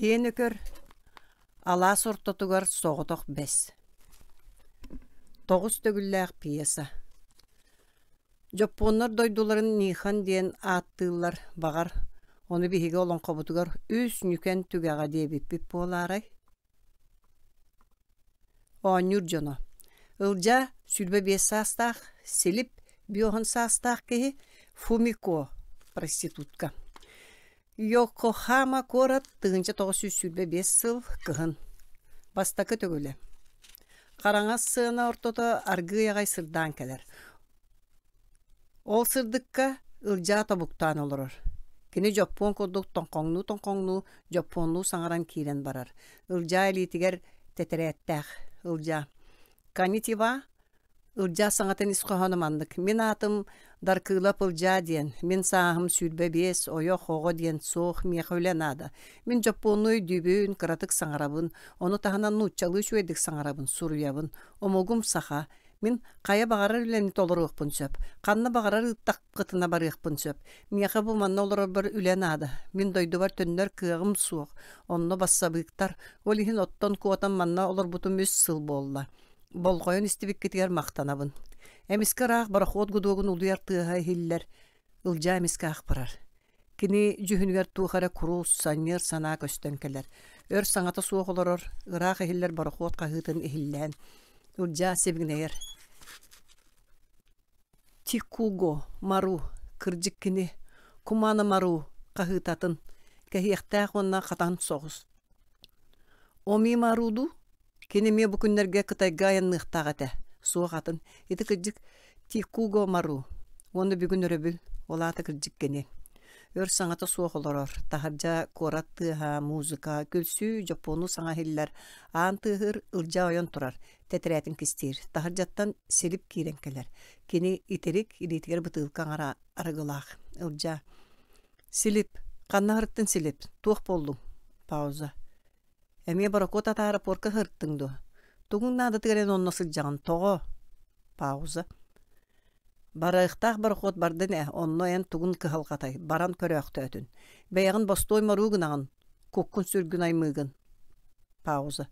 Хен өкөр алас ортотугар соғытық бәс. Тоғыз төгілләқ пьеса. Жопоннар дойдуларын нихан дейін аттылар бағар. Оны бихиге олон қобытугар үс нүкен түгаға дебиппіп боларай. О жоно. ылжа сүлбе бес састақ, селіп оғын састақ кейі фумико проститутка. Йокохама корат тыгынча бес сыл кыгын. Бастакы төгөлө. Қараңа сына ортото арғы ягай сырдан келер. Ол сырдыкка ылжа табуқтан олорор. Кені жоппон курдук тоңкоңну тоңкоңну жоппонну саңаран кирен барар. Ылжа элитигер тетереттэх ылжа. Канитива ылжа саңатын искохономандык. Мен атым даркыла пылжа диен, мен саахым сүрбе бес, ойо хого ден соох мех өлянада. Мен жапонуй дүбүн, кыратык саңарабын, оны таханан нучалы шуэдик саңарабын, суруябын, омогум саха, Мин кая багарар үләнит олырықпын сөп. канна багарар ұттақ қытына барықпын сөп. Мияқы бұл манна олыры бір үлән ады. Мин дойды бар түннер суук суық. Онны басса бұйықтар. Олихин оттон куатан манна олыр бұтым сыл болла болғойын истибик мактанабын мақтанабын. Эмиске рах бараход гудогун улуяр тыға хиллер, ылжа эмиске ақпарар. Кини жүхүнгер тухара курус, саньер санаа көстөнкелер Өр саңата суох олорор, ырах эхиллер бараход кахытын эхиллен. Ылжа себигнеер. Тикуго, мару, кырджик кини, кумана мару, кахытатын, кахиектах онна хатан соғыз. Оми маруду, Кені ме бүкіндерге кытайга айыннықтақ әті. Суық атын. тикуго мару. Оны бүгін өребіл. Олаты кілдік кені. Өр саңаты суық оларар. Тахарджа музыка, күлсі, жопону саңа хиллер. ылжа тыхыр турар ойон тұрар. Тәтірәтін кістер. Тахарджаттан селіп кейренкелер. Кені итерик, илетігер бұтылқан ара арғылақ. Ырджа. Силип. Канна силип. Туох Пауза. Эми баракота аэропорка хырттыңду. Тугун нада тыгрен онно сылжаган того. Пауза. Барайықтақ бір қот бардын ә, онно ән тугун баран көрі ақты өтін. бостой бастой Куккун сүргүн аймыгын. аймығын. Пауза.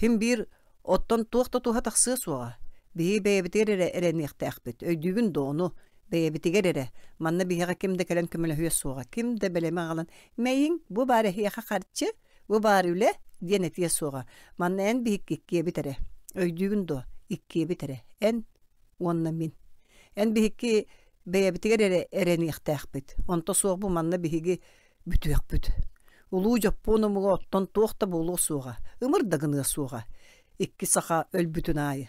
Хим бір, оттон туақта туға тақсы суға. Бейі бәйбітер әрі әрен еқті әқбет. Өйдігін дону, бәйбітігер әрі. Манна бейіға кімді келен көмілі хүйе суға. Кімді бәлеме ағылын. Мәйін, бұ бәрі хияқа қартчы, бұ бәрі диэн этие суоға манна эн биһик иккиэбитэре өйдүүгүн до иккиэбитэре эн уонна мин эн биһикки бэйэбитигэр эре эрэниэхтээхпит онто суохбу манна биһиги бүт. улуу жоппуунумуга оттон туохта булуу суоға ымыр дагыныа суоға икки саха өлбүтүн аайы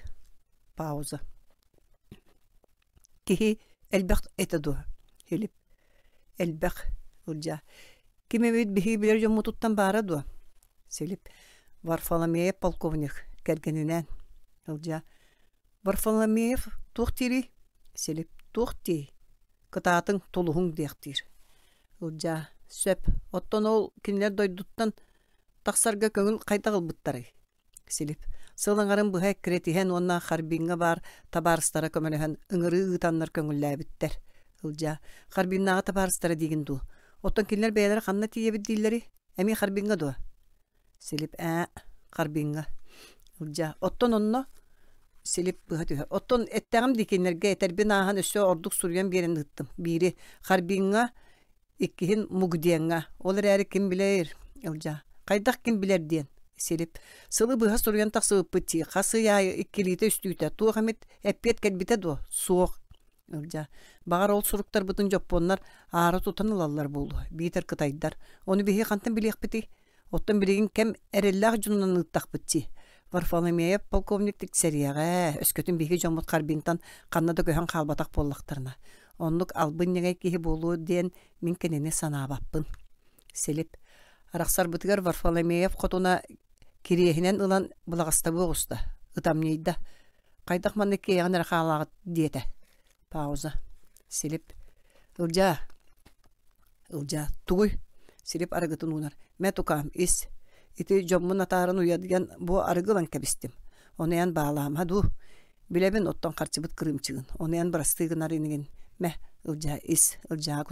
пауза киһи элбэх это дуа хилип элбэх улжа биһиги билер баара Сөйлеп, Варфоломеев полковник кергенінен. ылжа Варфоломеев тұқтері, Сөйлеп, тұқти, Кытаатың толуһуң диэхтир ылжа сөп оттон ол кинилер дойдуттан тахсарга көңүл кайта кылбыттарый Селеп, сылыңарын быһа кретиһен уонна харбинга бар табарыстара көмөлөһөн ыңыры ыытаннар көңүллээбиттер ылжа харбиннаага табарыстара диигин дуу оттон кинилер бэйэлер ханна тиебит дииллери эми харбинга дуа Силип ээ карбинга. Улжа. Оттон онно силип быға түхә. Оттон дикенерге декенерге әтәрбен ахан өсі ордук сүрген берін дыттым. Бири карбинга иккин мугдиэнга Олар эрээри ким билер? ылжа кайдах ким билер диэн силип сылы быһа суруян тахсыбыппыт тииха сыяайы иккилиите үстүүтэ туохамит эппиэт кэлбитэ дуо суох ылжа багар ол суруктар бытын жоппоннар аары тұтанылалар ылаллар буолу биитер кытайдар ону биһи хантан билиэхпити Оттан билигин кем әреллақ жуннан ыттах Варфоломеев полковник сәрияға өскөтін беге жомут қарбинтан қаннады көхен қалбатақ боллақтарына. Онлық албын неге кейі болуы дейін мен кенене баппын. Селеп. арақсар бұтығар Варфоломеев хотуна кириехинен ылан ұлан огуста. Ытамнейда. Кайдак манны кеян Пауза метукам ис ити жоммун атарын уядыган бу арыгылан кебистим онуян баалаама ду билебин оттон карчыбыт кырымчыгын онуян бырастыгынар инигин мэ ылжа ис ылжа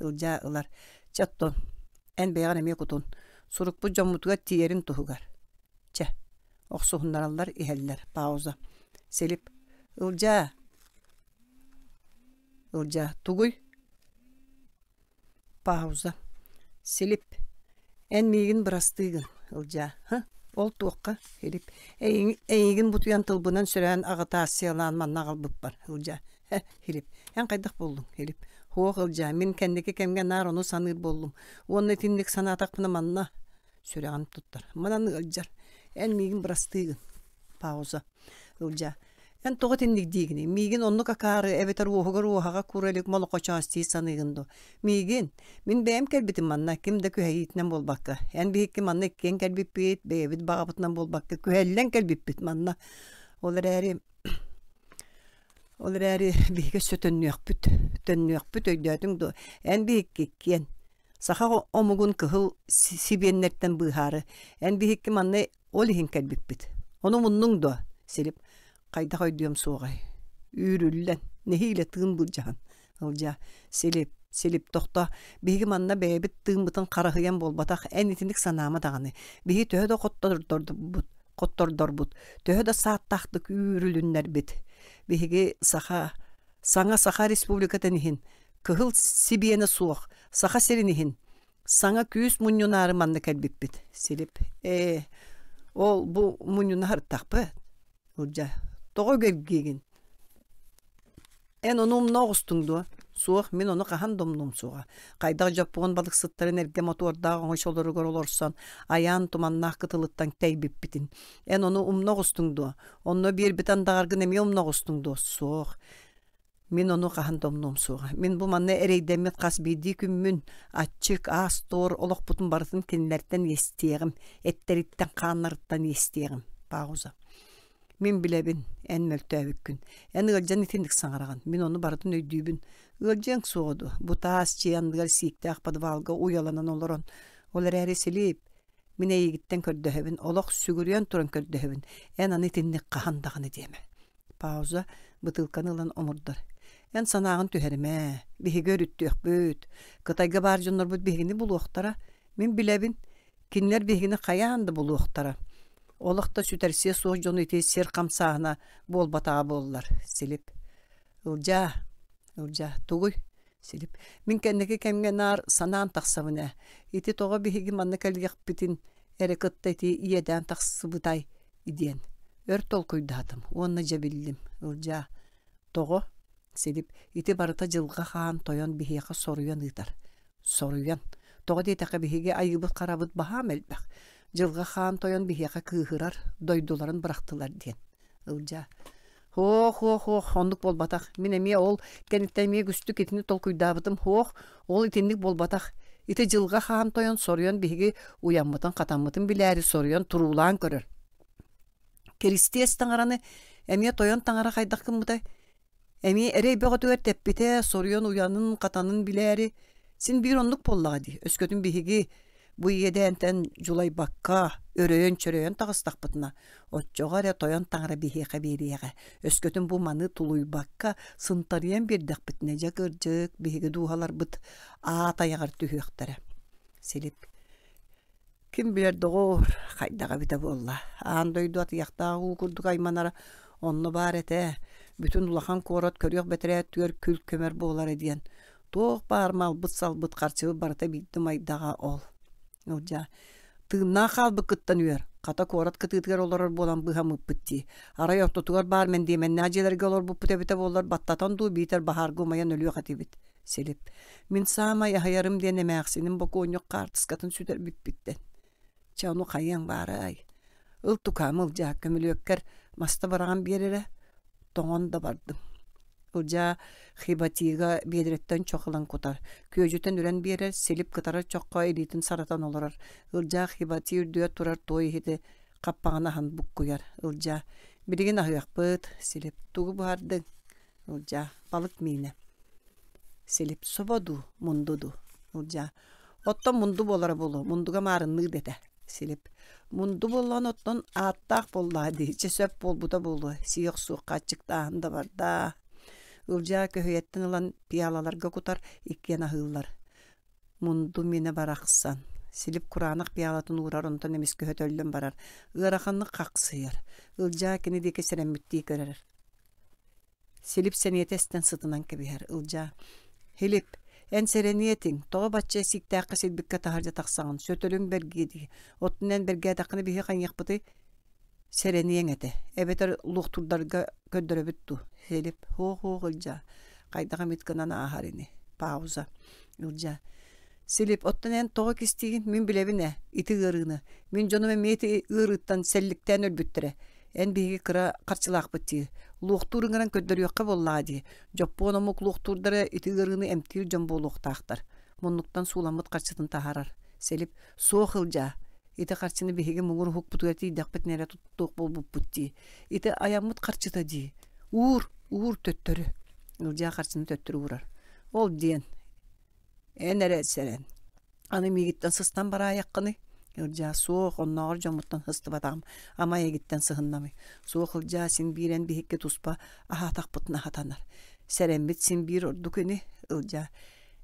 ылжа ылар чаттон сурукпу тиерин пауза селип ылжа ылжа тугуй пауза селип Эн мигин бырастыгын, ылжа. Ол туққа келіп. эйгин бутуян тылбынан сүрән ағыта асиялан манна қалбып бар, ылжа. Келіп. Ян қайдық болдың, келіп. Хоқ ылжа, мен кендеке кемген нар оны саныр болдым. Оны тіндік сана бұны манна сүрән тұттар. Мананы ылжар. Эн мигин бырастыгын. Пауза. Ылжа. Ян тоғы тенник дегіне. мигин онны какары, әветер оғығыр оғаға күрелік молы қочасты санығынды. мигин мин бәйім кәрбітім манна, кімді күхәйетінен болбакка Ян бейікке манна кен кәрбіппет, бәйәбіт бағабытынан болбаққа. Күхәлілен кәрбіппет манна. Олар әрі Олар әрі бейге сөтөннүөк бүт, төннүөк бүт өйдөтүң до. Эн бейге кен. Саха омугун кыхыл сибеннеттен быхары. Эн бейге манны ол ихин кәлбіп бүт. Оны мұнның до, Qayda qoyduğum soğay. Ürüllen. Nehiyle tığın bulcan. Olca селеп, селеп тоқта, бігі манна бәйбіт бұтын қарағыян бол батақ әнетіндік санама дағаны. Бігі төхі да қоттор бұд, төхі да сааттақтық біт. Бейгі саха, саңа саха республикатын тәнехін, күхіл сибиені суық, саха серін саңа күйіс мұнюнары манны кәлбіп біт. Селеп, э, ол бұл мұнюнар тақпы, ұлжа, тоҕо кэргиигин эн ону умноогустуңдуа суох мен ону хаһан домнум суға балық сыттар балыксыттарын эрге мотуордаах оңойчолору олорсон аян туманнаах кытылыттан тейбиппитин эн ону умноогустуңдуа онно биэрбитан дагаргын эми умноогустуңдуа суох мен ону хаһан домнум суға Мин бу манны эрейдеммит касбиди күммүн атчык аас тоор бұтын барытын кинилерден естиэгим эттериттен хаанарыттан естиэгим пауза Мен билебин, эн мөлтөбүккүн. Эн ылжан итиндик саңараган. Мен оны бардын өйдүүбүн. Ылжан соғуду. Бутаас чияндыгар сиктак подвалга уяланан олорон. Олар әри силип, мен егиттен көрдөһөбүн, олох сүгүрүөн туран көрдөһөбүн. Эн аны итиндик кахандаганы деме. Пауза бытылканы ылан омурдар. Эн санагын түһериме, биһиге өрүттүөх бүт. Кытайга бар жоннор бут булуоктара. Мен билебин, кинилер бихини каянды булуоктара. Олықты сүтерсе соқ жоны те сер қамсағына батаға болылар силип ылжа ылжа тугуй силип мин кеннеки кәмген наар санаан тақсавына. ити тоға биһиги манна кэлгекпитин эрекытта ити иедан тахсыбытай идиен өр толкуйдаатым уонна жабиллим ылжа тоға силип ити барыта жылға хаан тоян биһиэхэ соруян ыытар соруян тоға дейтақа биһиги айыбыт қарабыт баһа элбэх жылға хаан тойон бихияқа кыыхырар дойдуларын бырақтылар диен ылжа хох хох хох ондук болбатах мен эме ол кенеттен эме күстүк итини толкуйдаабытым хох ол итиндик болбатах ите жылға хаан тойон соруйон биһиги уянмытын катаммытын билээри соруйон турулаан көрөр керистес таңараны эме тойон таңара хайдах кыммытай эми эрей бөгөтүгөр теппите соруйон уянын катанын билээри син бир ондук боллага ди өскөтүн бу едентен жулай бакка өрөйөн чөрөөн тагыстак бытына тоян таңра бихеха бериеге өскөтүн бу маны тулуй бакка сынтарыен бирдек битне жакыржык биһиги дуухалар быт аатаягар түһүөхтере силип ким билер догор қайдаға бите болла аан дойдуат ыяктаагу курдук айманара онно баар эте бүтүн улахан коорот көрүөх бетере түөр күл көмөр боолар эдиен тоох баармал быт салбыт карчыбы барыта биддим ол Улжа. Тынна халбы кыттан үйер. Ката корат кытыытыгар олорор болан быхам ыппытти. Ара тугар бар мен деймен нәжелерге олор болар баттатан ду битер бахаргу маян өлі қатибит. Селип. Мин сама яхаярым дене мәқсинім бұ коньок картыскатын сүдер биппиттен. Чану қайян бары ай. Ыл тукамыл жа маста бараған берере тоңонда да бардым бұлжа хибатига бедреттен чоқылан кутар. Көжетін үрен бері селіп кытары чоққа элитін саратан оларар. Үлжа хибати үрдіға турар той еді қаппағына хан бұк көйер. Үлжа біріген силеп тугу селіп туғы балык Үлжа балық мейіне. мундуду субаду мұндуду. мунду болор мұнду болары болу, мұндуға марынны деді. Селіп мұнду болан оттан аттақ болады, жесөп бол бұда болу, барда ылжа көһөйеттен ылан пиалаларга кутар иккен ахыыллар. Мунду мине барақсан. Силип куранық пиалатын урар онтон эмес көһөтөллөн барар. Ыраханны қақсыйыр. Ылжа кини дике сәреммитти көрөр. Силип сәниетестен сытынан кебиер ылжа. Хилип, Эн серениетин тоҕо бачча сиктээккэ силбиккэ таһарда тахсаҕын сөтөлүң бергиди оттунан бергиэтэххини биһи ханьяхпыты серенееңете эбетер лух турдарга көддөрөбүтту селип хуох хуох ылжа кайдагам итканан ахарини пауза ылжа оттан ән тоғы кистигин мин билебине ити ырыны. Мин жонуме мети ырыттан селликтен өлбүттүрэ. Эн биги кыра карчылакпыт дии. боллады көддөрүөккө боллаа дии. Жоппоономук луктурдары ити ырыны эмтир жон болуктаактар. Муннуктан суламыт карчытын тахарар. Селип соқылжа ите қарчыны беге муңур хук бутуяти дақпыт нере туттук болбуппут дии ите аяммыт қарчыта ди. уур уур төттөрү ылжа қарчыны төттөрі уурар ол диэн э, эн эрэсерен аны мигиттен сыстан бара бараяккыны ыржа суох жомыттан жомуттан хыстыбатаам ама эгиттен сыһыннамы суох ылжа син бирен Аха туспа ахатакпытын хатанар. сәрәмбит син биир ордукүни ұлжа!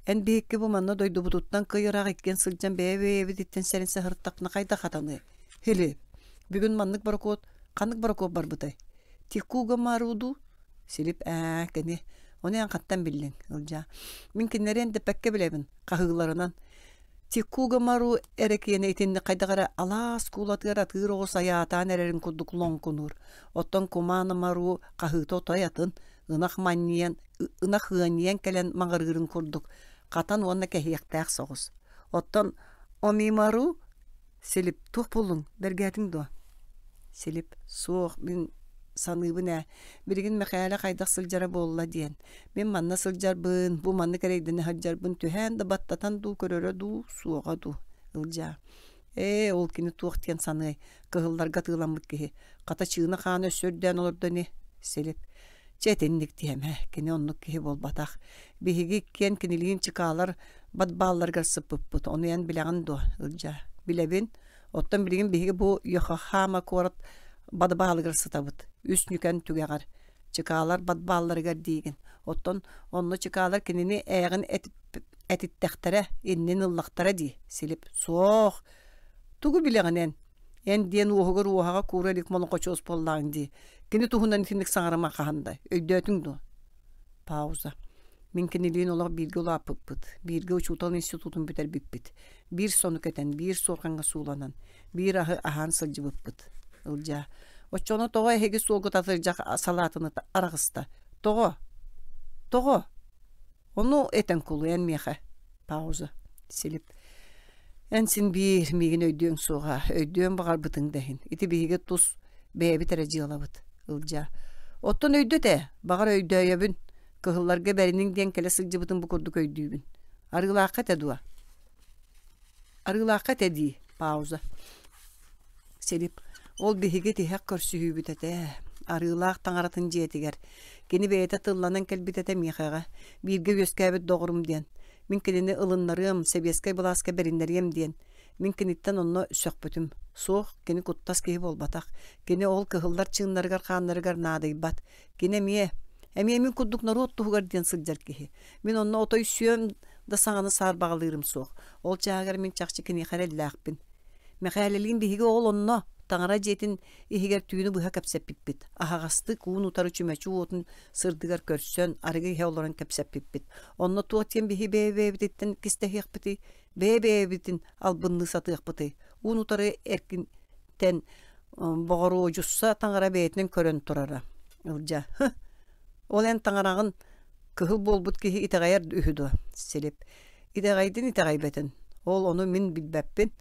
Эн бейікке бұманна дойды бұдуттан кыйырақ еткен сылжан бәйбе әбі деттен сәрін сағырттақны қайда қатаны. Хелі, бүгін қанық бар бұтай. Текуға маруду, селіп ә, кәне, қаттан білден, ұлжа. Мен кенерен де пәкке білемін, қағығыларынан. мару әрекені етенді қайдағара алас кулатыра тыр оғыс аятан әрерін куманы мару қағыто тоятын, ынақ манниян, ынах ғаниян келен маңғырғырын курдук Қатан онна кәхияқтақ соғыз. Оттон мимару, селіп тұқ болың, бергәтің до. Селіп соқ мен саныбына. біргін мәқәлі қайдақ сылжара болла дейін. Мен манна сылжарбын, бұ манны кәрейдіні хаджарбын, түхән да баттатан ду көрөрі ду, суға ду. ылжа. Э, ол кені туақ саны, кығылдарға тығыламбыт кеге. Қата чығына қаны өсөрден олырды Селіп чэтинник тиэмэ кини оннук киһи болбатах биһиги киэн кинилигин чыкаалар батбаалларга сыппыппыт онуян билэгин дуо ылжа билебин оттон билигин биһиги бу йоха хаама куорат батбаалгар сытабыт үс нүкэн түгэҕэр чыкаалар батбаалларгар диигин оттон онны чыкаалар кинини ээгин этиттехтере иннин ыллахтара дии селіп соқ тугу білеген эн диэн уохугар уохага куура элик молоқочуос боллаан Кені туһунан итинник саҥарыма хаһандай. Өйдөөтүң дуо. Пауза. Мен кинилиин олох биирге улааппыппыт. Биирге учутал институтун бүтер бир Биир сону кетен, биир суорканга сууланан. бир аһы ахан сылжыбыппыт. Ылжа. Оччоно того эһиги суолгут салаатыны арагыста. того того Ону этен кулу эн Пауза. Силип. Эн син биир мигин өйдөөң суға. Өйдөөм бағарбытың дехин. Ити биһиге тус бээби тере жыалабыт ылжа. Оттон өйдө те, бағар өйдө өйөбүн, кыһылларга бәринин диэн келе сылжыбытын бу курдук те дуа. Аргылаакка те пауза. Селип, ол бихиге тиһэк көрсүһүүбүт эте. арыылаак таңаратын диэтигер. Кини бээте тылланан кэлбитэтэ миэхэҕэ. бирге үөскээбит догурум диэн. Мин килини ылыннарым, себиэскэ былааска бериннерием диэн мин онны онно сөкпүтүм суох кини куттас киһи батақ, Кені ол кыһыллар чыыннарыгар хааннарыгар наадыйбат кине мие эмие мин куддукнару оттугугар диэн сылдьар киһи мин онно отой сүөм да саҥаны саарбаҕалыырым суох ол чаагар мин чахчы кинихэр эллээхпин мэхээлилигин биһиги ол онно таҥара диэтин иһигэр түүнү быһа кэпсэппиппит аһаҕасты куун утары чүмэчүү уотун сырдыгар көрсөн арыгы иһэ олорон кэпсэппиппит онно туот тиэн биһи бээбээбититтен бээбээбитин албынны сатыахпыты унутары эркинтен э, боғору жусса таңара бээтинен көрөн турара ылжа ол эн таңарагын кыһыл болбут киһи итегайер селеп. силип итегайдин итегайбетин ол ону мин билбеппин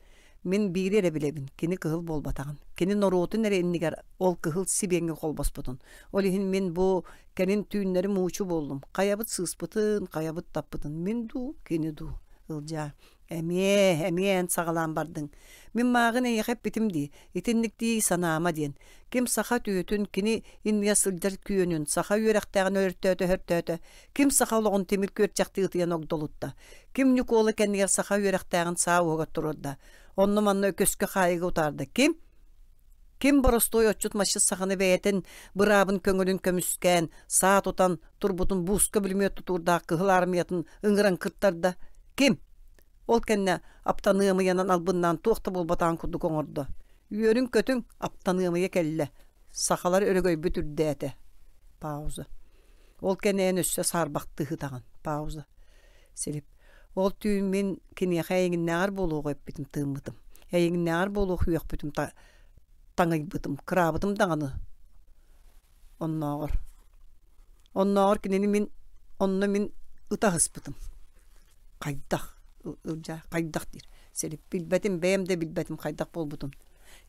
мин бири эре билебин кини кені болбатагын кини норуутун эре иннигер ол кыһыл сибеңи колбоспутун ол ихин мин бу кенин түүннери муучу болдум каябыт сыыспытын каябыт таппытын мен ду кені ду ылжа Әме, әме сағалан бардың. Мен мағын әйіқәп бітімді, етіннікті санама ден. Кем саха түйетін, кіні инния сылдар күйенін, саха үйрақтағын өрттөті өрттөті, кем саха олығын темір көртчақты ұтыян Кім Кем Никола саха үйрақтағын сау оғат тұрырда. Онны манны көскі қайығы ұтарды. Кем? Кем боростой отчут сағыны саханы бәйәтен, бұрабын көңілін көміскен, саат отан, турбутын бусқы білмет тұтурда, кығыл армиятын, ыңғыран кырттарда. Кем? Ол кәнне аптанымыянан албыннан тоқты болбатан күрді көңірді. Үйерін көтін аптанымыя кәлі. Сақалар өрігөй бүтірді әті. Пауза. Ол кәне ән өссө сарбақты ғытаған. Пауза. Селіп. Ол түйін мен кенеға әйгін нәғар болу қойып бітім тыңбытым. Әйгін нәғар болу құйық бітім таңай бітім, крабытым даңаны. кенені мен, онны мен ұтағыз бітім. Қайдақ қайдақ кайдах дир серип билбетим бэм де билбетим кайдах болбутум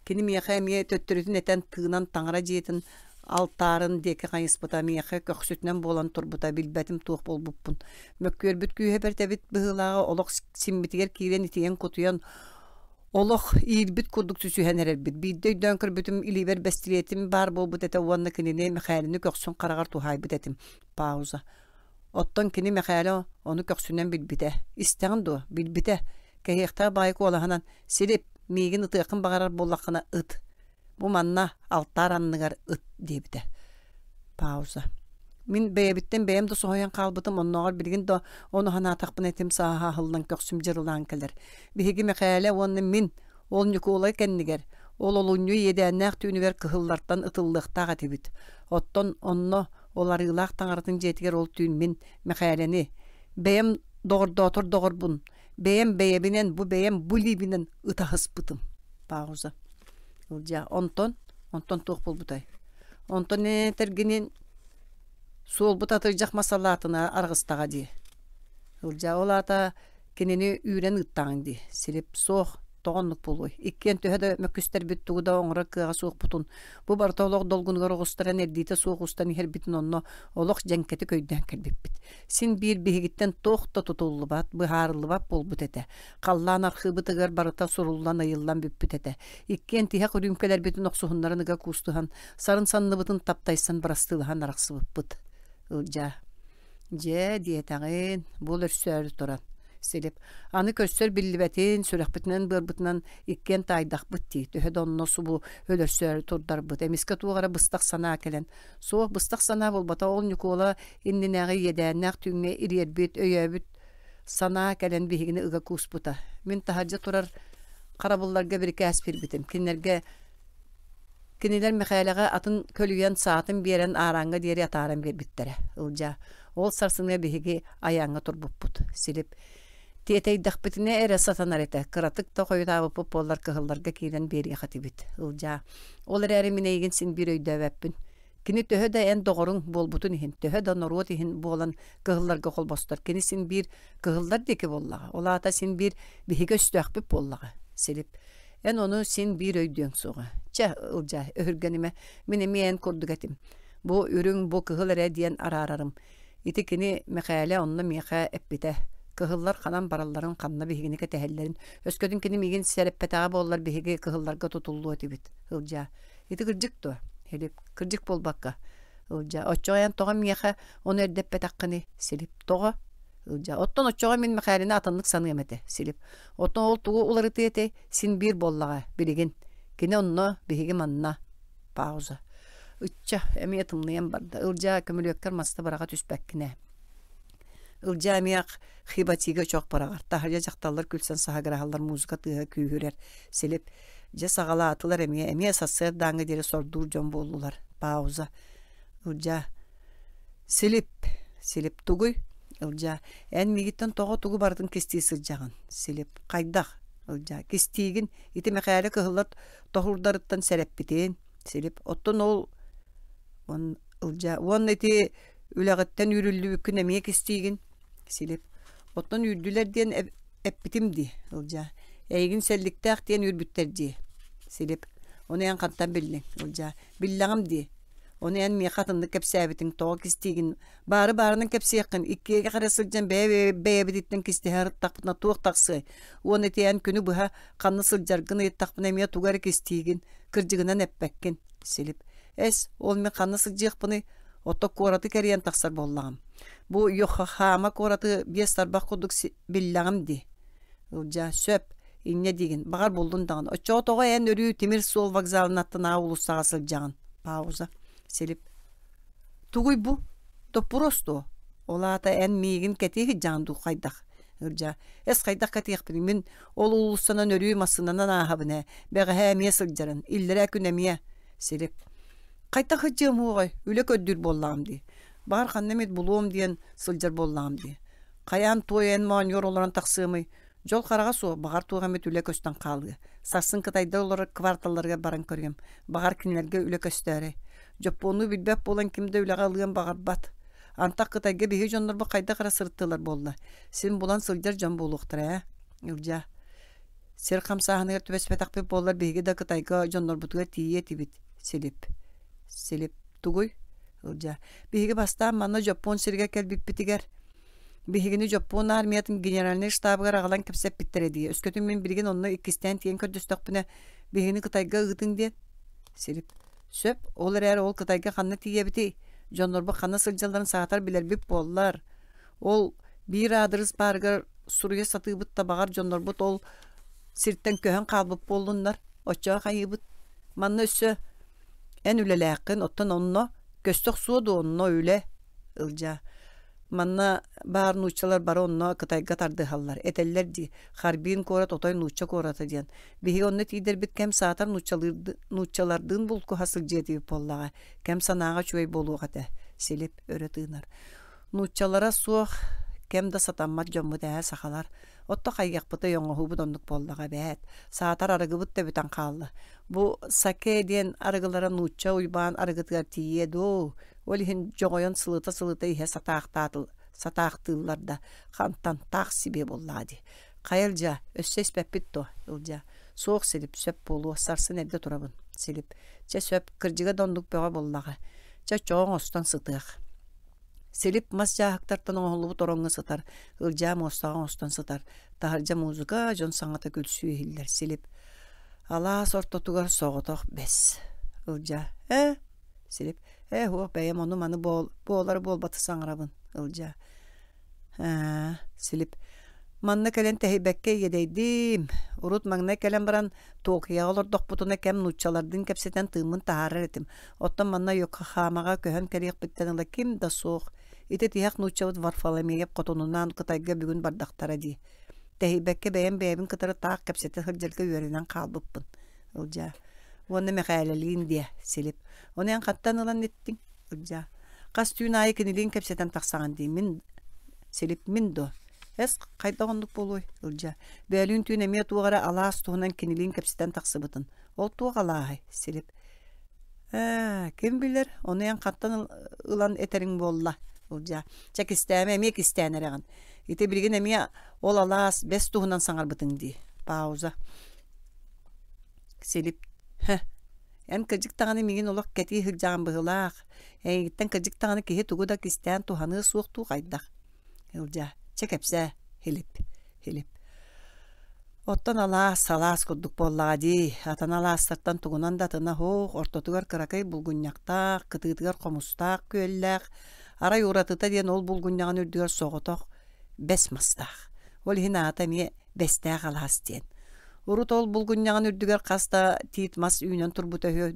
кини мияха эмие төттөрүтүн этен тыынан таңара жиетин алтарын деке кайыспыта мияха көхсүтүнөн болан турбута билбетим туох болбуппун мөккөрбүт күүһебертебит быһыылаага олох симмитигер киирен Олық кутуян Олох иилбит курдук түсүһэн эрэрбит. Биддэй дөн көрбүтүм илибер бестилиэтим бар болбут эте уанна кинини мэхээлини көксүн карагар тухайбыт этим. Пауза оттон кини мәхәлі оны көксүнен билбите. Истән ду билбите. Кәйехтә байык олаһынан силеп мигин ытыкын багарар буллакына ыт. Бу манна алтар ыт дебите. Пауза. Мин бәйбиттен бәйем дә қалбытым калбытым онногар билгин до оны хана тақпын этим саха хылдан көксүм жырылан келер. Биһиги мәхәле онны мин ол олай кеннигер. Ол олунью едәнәк түнүвер кыһыллартан ытыллыктага тибит. Оттон онно олар ылақ таңартын жетигер ол түйін мен мәхәлені бәйем доғырдотыр доғырбын бәем бу бұ бәйем бұлибінен ытағыс бұтым бағуза ол жа онтон онтон тоқ бұл бұтай онтон тергенен сол бұтаты жақ масалатына арғыстаға де ол жа ол ата үйрен ыттаң де сиреп соқ тоғоннук булуй иккен төһөдө мөккүстер бит тугуда оңра кыага суук бутун бу бартолог долгун горогустаран эрдите ихер битин онно олох жеңкети көйдөн келбиппит син биир бихигиттен тохта тутуллубат быһаарылыбат болбут эте халлаан архыбытыгар барыта суруллан ыйыллан бүппүт эте иккен тиһек рюмкелербитин оксуһуннарын ыга кустухан сарын санныбытын таптайсан барастылыхан арахсыбыппыт ылжа же диэтагын бул өрсөөрү туран силип. Аны көрсөр биллибетин сүрэхбитинен бырбытынан иккен тайдахбыт бытти Төһө бу субу өлөрсөр быт Эмиске тугара быстак сана келен. Суох быстак сана болбата ол Никола иннинеги едәннәк түңне ирербит, өйөбүт сана келен бигине ыга куусбута Мин тахаджа турар карабулларга бир кәсбир битим. Кинлерге Кинилер Михайлага атын көлүен саатын биэрен араңга дери атарын бербиттере. ылжа Ол сарсыңга бихиги аяңга турбуппут. Силип Тетейдах битне эре сатанар ете. Кыратык то койдабы пуп болар кыһылларга киирен берия Ол син бир өйдө веппин. Кини төһө ән эн болбутын болбутун иһин. да норуот болан кыһылларга холбостор. Кини син бир кыһыллар деки боллага. Ола ата син бир биһиге үстөөхпүп боллага. Селип. Эн ону син бир өйдөң суга. Ча ылжа өһүргениме мені мен курдугатим. Бу үрүң бу кыһыл эре арарарым. Ити кини мехаэле онна меха кыһыллар ханан баралларын канна биһигинеке тэһэллерин өскөдүн кини мигин сэреппэтаҕа боллар биһиги кыһылларга тутуллуу тибит ылжа ити кыржык туа хелип кыржык болбакка ылжа оччоғаян тога миэхэ ону эрдэппэтаххыны силип тоҕо ылжа оттон оччоға мен мәхәріне атанлык саныым эте силип оттон ол тугу уларыты эте син бир боллаға билигин кине онно биһиги манна пауза ыча эмие тымныйан барда ылжа көмүлүөккер маста бараға түспәккине ылжамияқ хибатиге чок барагар Тахаря жақталар күлсен сағаграхалар музыка тыга күйгірер. Селеп, же сағала атылар әме, әме сасы даңы дере сордур жон болулар. Пауза. Ылжа. Селеп, селеп тугуй. Ылжа. эн мигиттен тоға тугу бардын кестей сылжаған. Селеп, қайдақ. Ылжа. кестигин ити қайры кығылар тохурдарыттан сәрәп бітен. Селеп, оттон ол он ылжа. Он эти үләғаттен үрілі бүкін әме силеп оттон үрдүлер диэн эппитим ди ылжа эйигин селликтаах диэн үрбүттер дии силеп оны ян кантан биллиң ылжа биллаŋым дии оны ян миэха тынны кепсээбитиң тоҕо кистиигин баары баарынан кепсиэккин иккиэге хара сылдьан бээбититтен кистиһэ ырыттахпына туохтахсыай уон этиян күнү быһа ханны сылдьаргын ыйыттахпына эмиэ тугар кистиигин кырдьыгынан эппэккин силип эс ол мен ханны сылдьыахпыны отто куораты кэриэн тақсар боллағым. бу йоха хама куораты биэс тарбах курдук ди ылжа сөп инне бағар болдың булдун даган оччоотого эн өрүү темир сол вокзалын аттанаа улуссага сылжаган пауза селип тугуй бу то просто Олата эн миигин кетиһи қайдақ духайдах әс эс хайдах катиахпин мин ол улуссанан өрүү массынанан аахабыне бэҕэһэ эмиэ сылдьарын иллэрэ күнэмиэ сирип кайта хыжжым ғой үлек өддүр боллам ди бар ханнемит булуум диен сылжыр боллам ди каян тоен моон йоролорун тақсымы жол карага суу багар тугамет үлек өстөн қалды, сарсын кытайда олор кварталларга баран көргем багар кинилерге үлек өстөөрү жоппоону билбеп болан кимде үлеге ылыгын багар бат антак кытайга биһи жоннорбу кайда кара сырыттылар болла сен булан сылжыр жон булуктур э ә? илжа сер камсааныгар түбеспетакпи боллар биһиги да кытайга жоннорбутуга тиийе тибит селеп селеп тугуй ылжа биһиги бастаан манна жоппун сирге келбиппитигер биһигини жопон армиятын генеральный штабыгар агалан кепсеппиттере дии өскөтүн мен билген онно иккистен тиен көрдөстөкпүне биһигини кытайга ыгытың диэн сирип сөп ол эрээри ол кытайга ханна тиебити жоннорбу ханна сылдьаларын саатар билербип боллар ол биир адырыс баарыгар суруя сатыыбыт багар жоннорбут ол сирттен көһөн каалбып болуннар оччоо хайыбыт манна өссө En үлеләқын оттан онынна көстіқ суыды онынна өлі ұлжа. Манна бар нұчалар бар онынна қытайға тарды халлар. Әтелілер де қарбиын қорат, отай нұча қораты дейін. Бігі онны тейдер біт кәм сатар нұчалардың бұл құхасыл жеді болаға. Кәм санаға чөй болуға да селіп өрі тұйынар. Нұчалара суық кәмді сатаммат жомбы отто хайяқпыта оңо хубут оннук боллага бэт саатар қалды. да бүтэн каллы бу саке диэн арыгыларын нуучча уйбаан тие ду. ол иһин жоғойон сылыта сылыта иһэ сатаахтаатыл сатаахтыылларда хантан таах сибе боллаади кайылжа өссөс бэппит то ылжа суох силип сөп болу, сарсын эбде турабын силип же сөп кырдьыга дондук бөҕө боллаға же чоң остон сытыах Селип мас жаһактартан оһоллубу торонга сытар, Ылжа остаан остон сытар, тахаржа музыка жон саңата күлсүү хиллер селип. Ала сортотугар соғытоқ бес. Ылжа, э? Селип, э, хуох бәйем, оны маны бол, болар бол баты саңырабын. Ылжа. Ә, селип, манна кэлэн тэхибэккэ едейдим. Урут маңна кэлэн баран тоқия олар доқпутуна кэм нуччалардын кэпсетен тыымын тахарар этим. Оттан манна йокха хамаға көһөн кэлээх биттэнэла ким да соқ ите тиһэх нууччабыт варфоломеев котонунан кытайга бүгүн бардактара ди тэһибэккэ бэйэм бээбин кытары таак кепсете хырдьылка қалбыппын. хаалбыппын ылжа уонна мэхээлэлиин дия силеп. онуян хаттан ылан эттиң ылжа кас түүн аайы кинилиин кэпсэтэн тахсаҕан дии мин силеп мин до эс кайдоғондук болуй ылжа бээлүүн түүн эмиэ туогара алаас туһунан кинилиин кепсетен тахсыбытын ол туох силеп. Ә э, ким билер онуян хаттан ылан этериң болла булжа чак истээме эмиэк истээнэрэгин ити билигин эмиэ ол алаас бес туынан саҥарбытың дии пауза селип хэ Эм кырдьык тағаны мигин олох кәти хырдяған бұғылақ. Әйгіттен кырдьык тағаны кеге тугу да қайдақ. Илжа, чекепсе, хелип, хелип. Оттан ала салас куддук боллаға дей, атан датына сырттан тугунан да тына хоқ, ортотугар кыракай булгуньяқтақ, кытыгытыгар арай уратыта диэн ол булгуннаған үрдүгөр соғытоқ бәс мастақ. Ол хин ата мие бәстәғ алас диэн. Урут ол булгуннаған үрдүгөр қаста тиит мас үйінен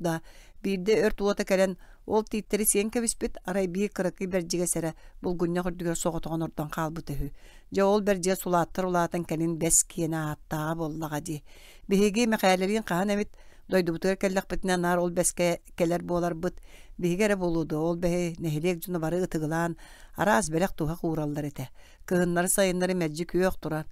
да, бирде өрт уота кәлен ол тииттери сен кебиспит арай бии кырыкый бәрдиге сәрә булгуннях үрдүгөр соғытоған ордан қалбыты хү. Жа ол бәрдиге сулааттыр улаатын кәлен бәс киена аттаға боллага ди. Беһиги мәхәләрин қаһан әмит дойдубутыгар кәлләк битнә нар ол бәскә кәләр болар быт бигере болуду ол бэһи нэһилиэк жуну бары ытыгылаан араз бэлэх туһа кууралдар эте кыһыннары сайындары мэджи күөх турар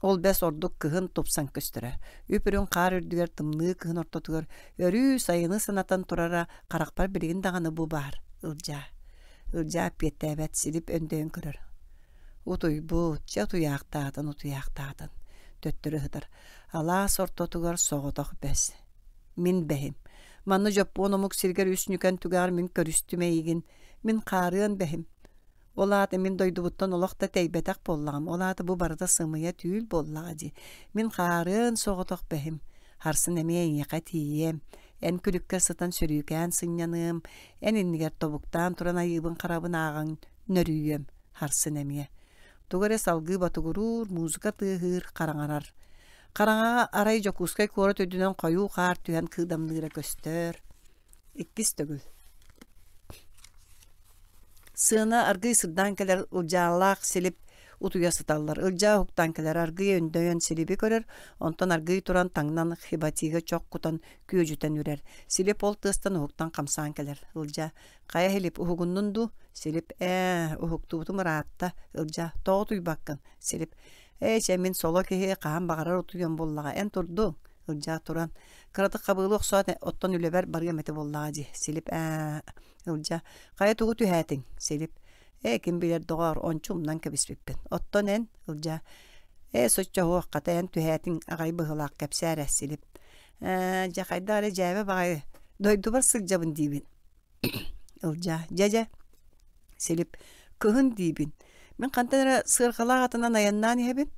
ол бес ордук кыгын тупсан көстөрө үпүрүн каар үрдүгер тымныы кыһын ортотугар өрүү сайыны санатан турара каракпар билигин даганы бу бар ылжа ылжа пиэттээбэт силип өндөөн көрөр утуйбут же туяактаатын утуяактаатын төттүрү хытар алаас ортотугар соҕотох бэс мин бэһим Маны жоппон омук сиргер үснүкөн тугар мин көрүстүмейигин. Мин қарыын бэхим. Олаты мин дойдубуттан олоқта тейбетак боллағым. Олаты бу барда сымыя түйіл боллаға Мин каарыын соғытоқ бехим. Харсын әме әйеқа тием. Ән сытан сүрүйкән сыңяным. Ән иннігер тобуктан туран айыбын карабын ағын нөрүйем. Харсын әме. Тугары салгы батугурур, музыка тыыхыр, караңарар. Қараңаға арай жокускай куора төдүнөн қою қар түһэн кыдамныыра көстөр. Иккис төгүл. Сына аргый сырдан келер ылжаалаах селип утуя сыталлар. Ылжа хуктан келер аргый өндөйөн селиби көрер, онтон аргый туран таңнан хибатиге чок кутан күйөжүтен үрер. Селип ол тыстан ұқтан қамсаң келер. Ылжа кая хелип ухугуннунду селип э ухуктуутумараатта ылжа тоотуйбаккан селип Эсе мен соло кеһе каһан багарар утуйан боллага эн турду ылжа туран. Кыраты кабылы оксат оттон үлебер барга мете боллага ди. Силип э ылжа кая тугу түһәтиң силип. Э ким билер догар ончумнан кебиспиппин. Оттон эн ылжа э сочча хуак ката эн түһәтиң агай быһылак кепсәре силип. Э жакайда але жайбе багай дойду бар сылжабын дибин. Ылжа жажа силип кыһын дибин. Мен қантанара сырқалақ атынан аяннан ебін.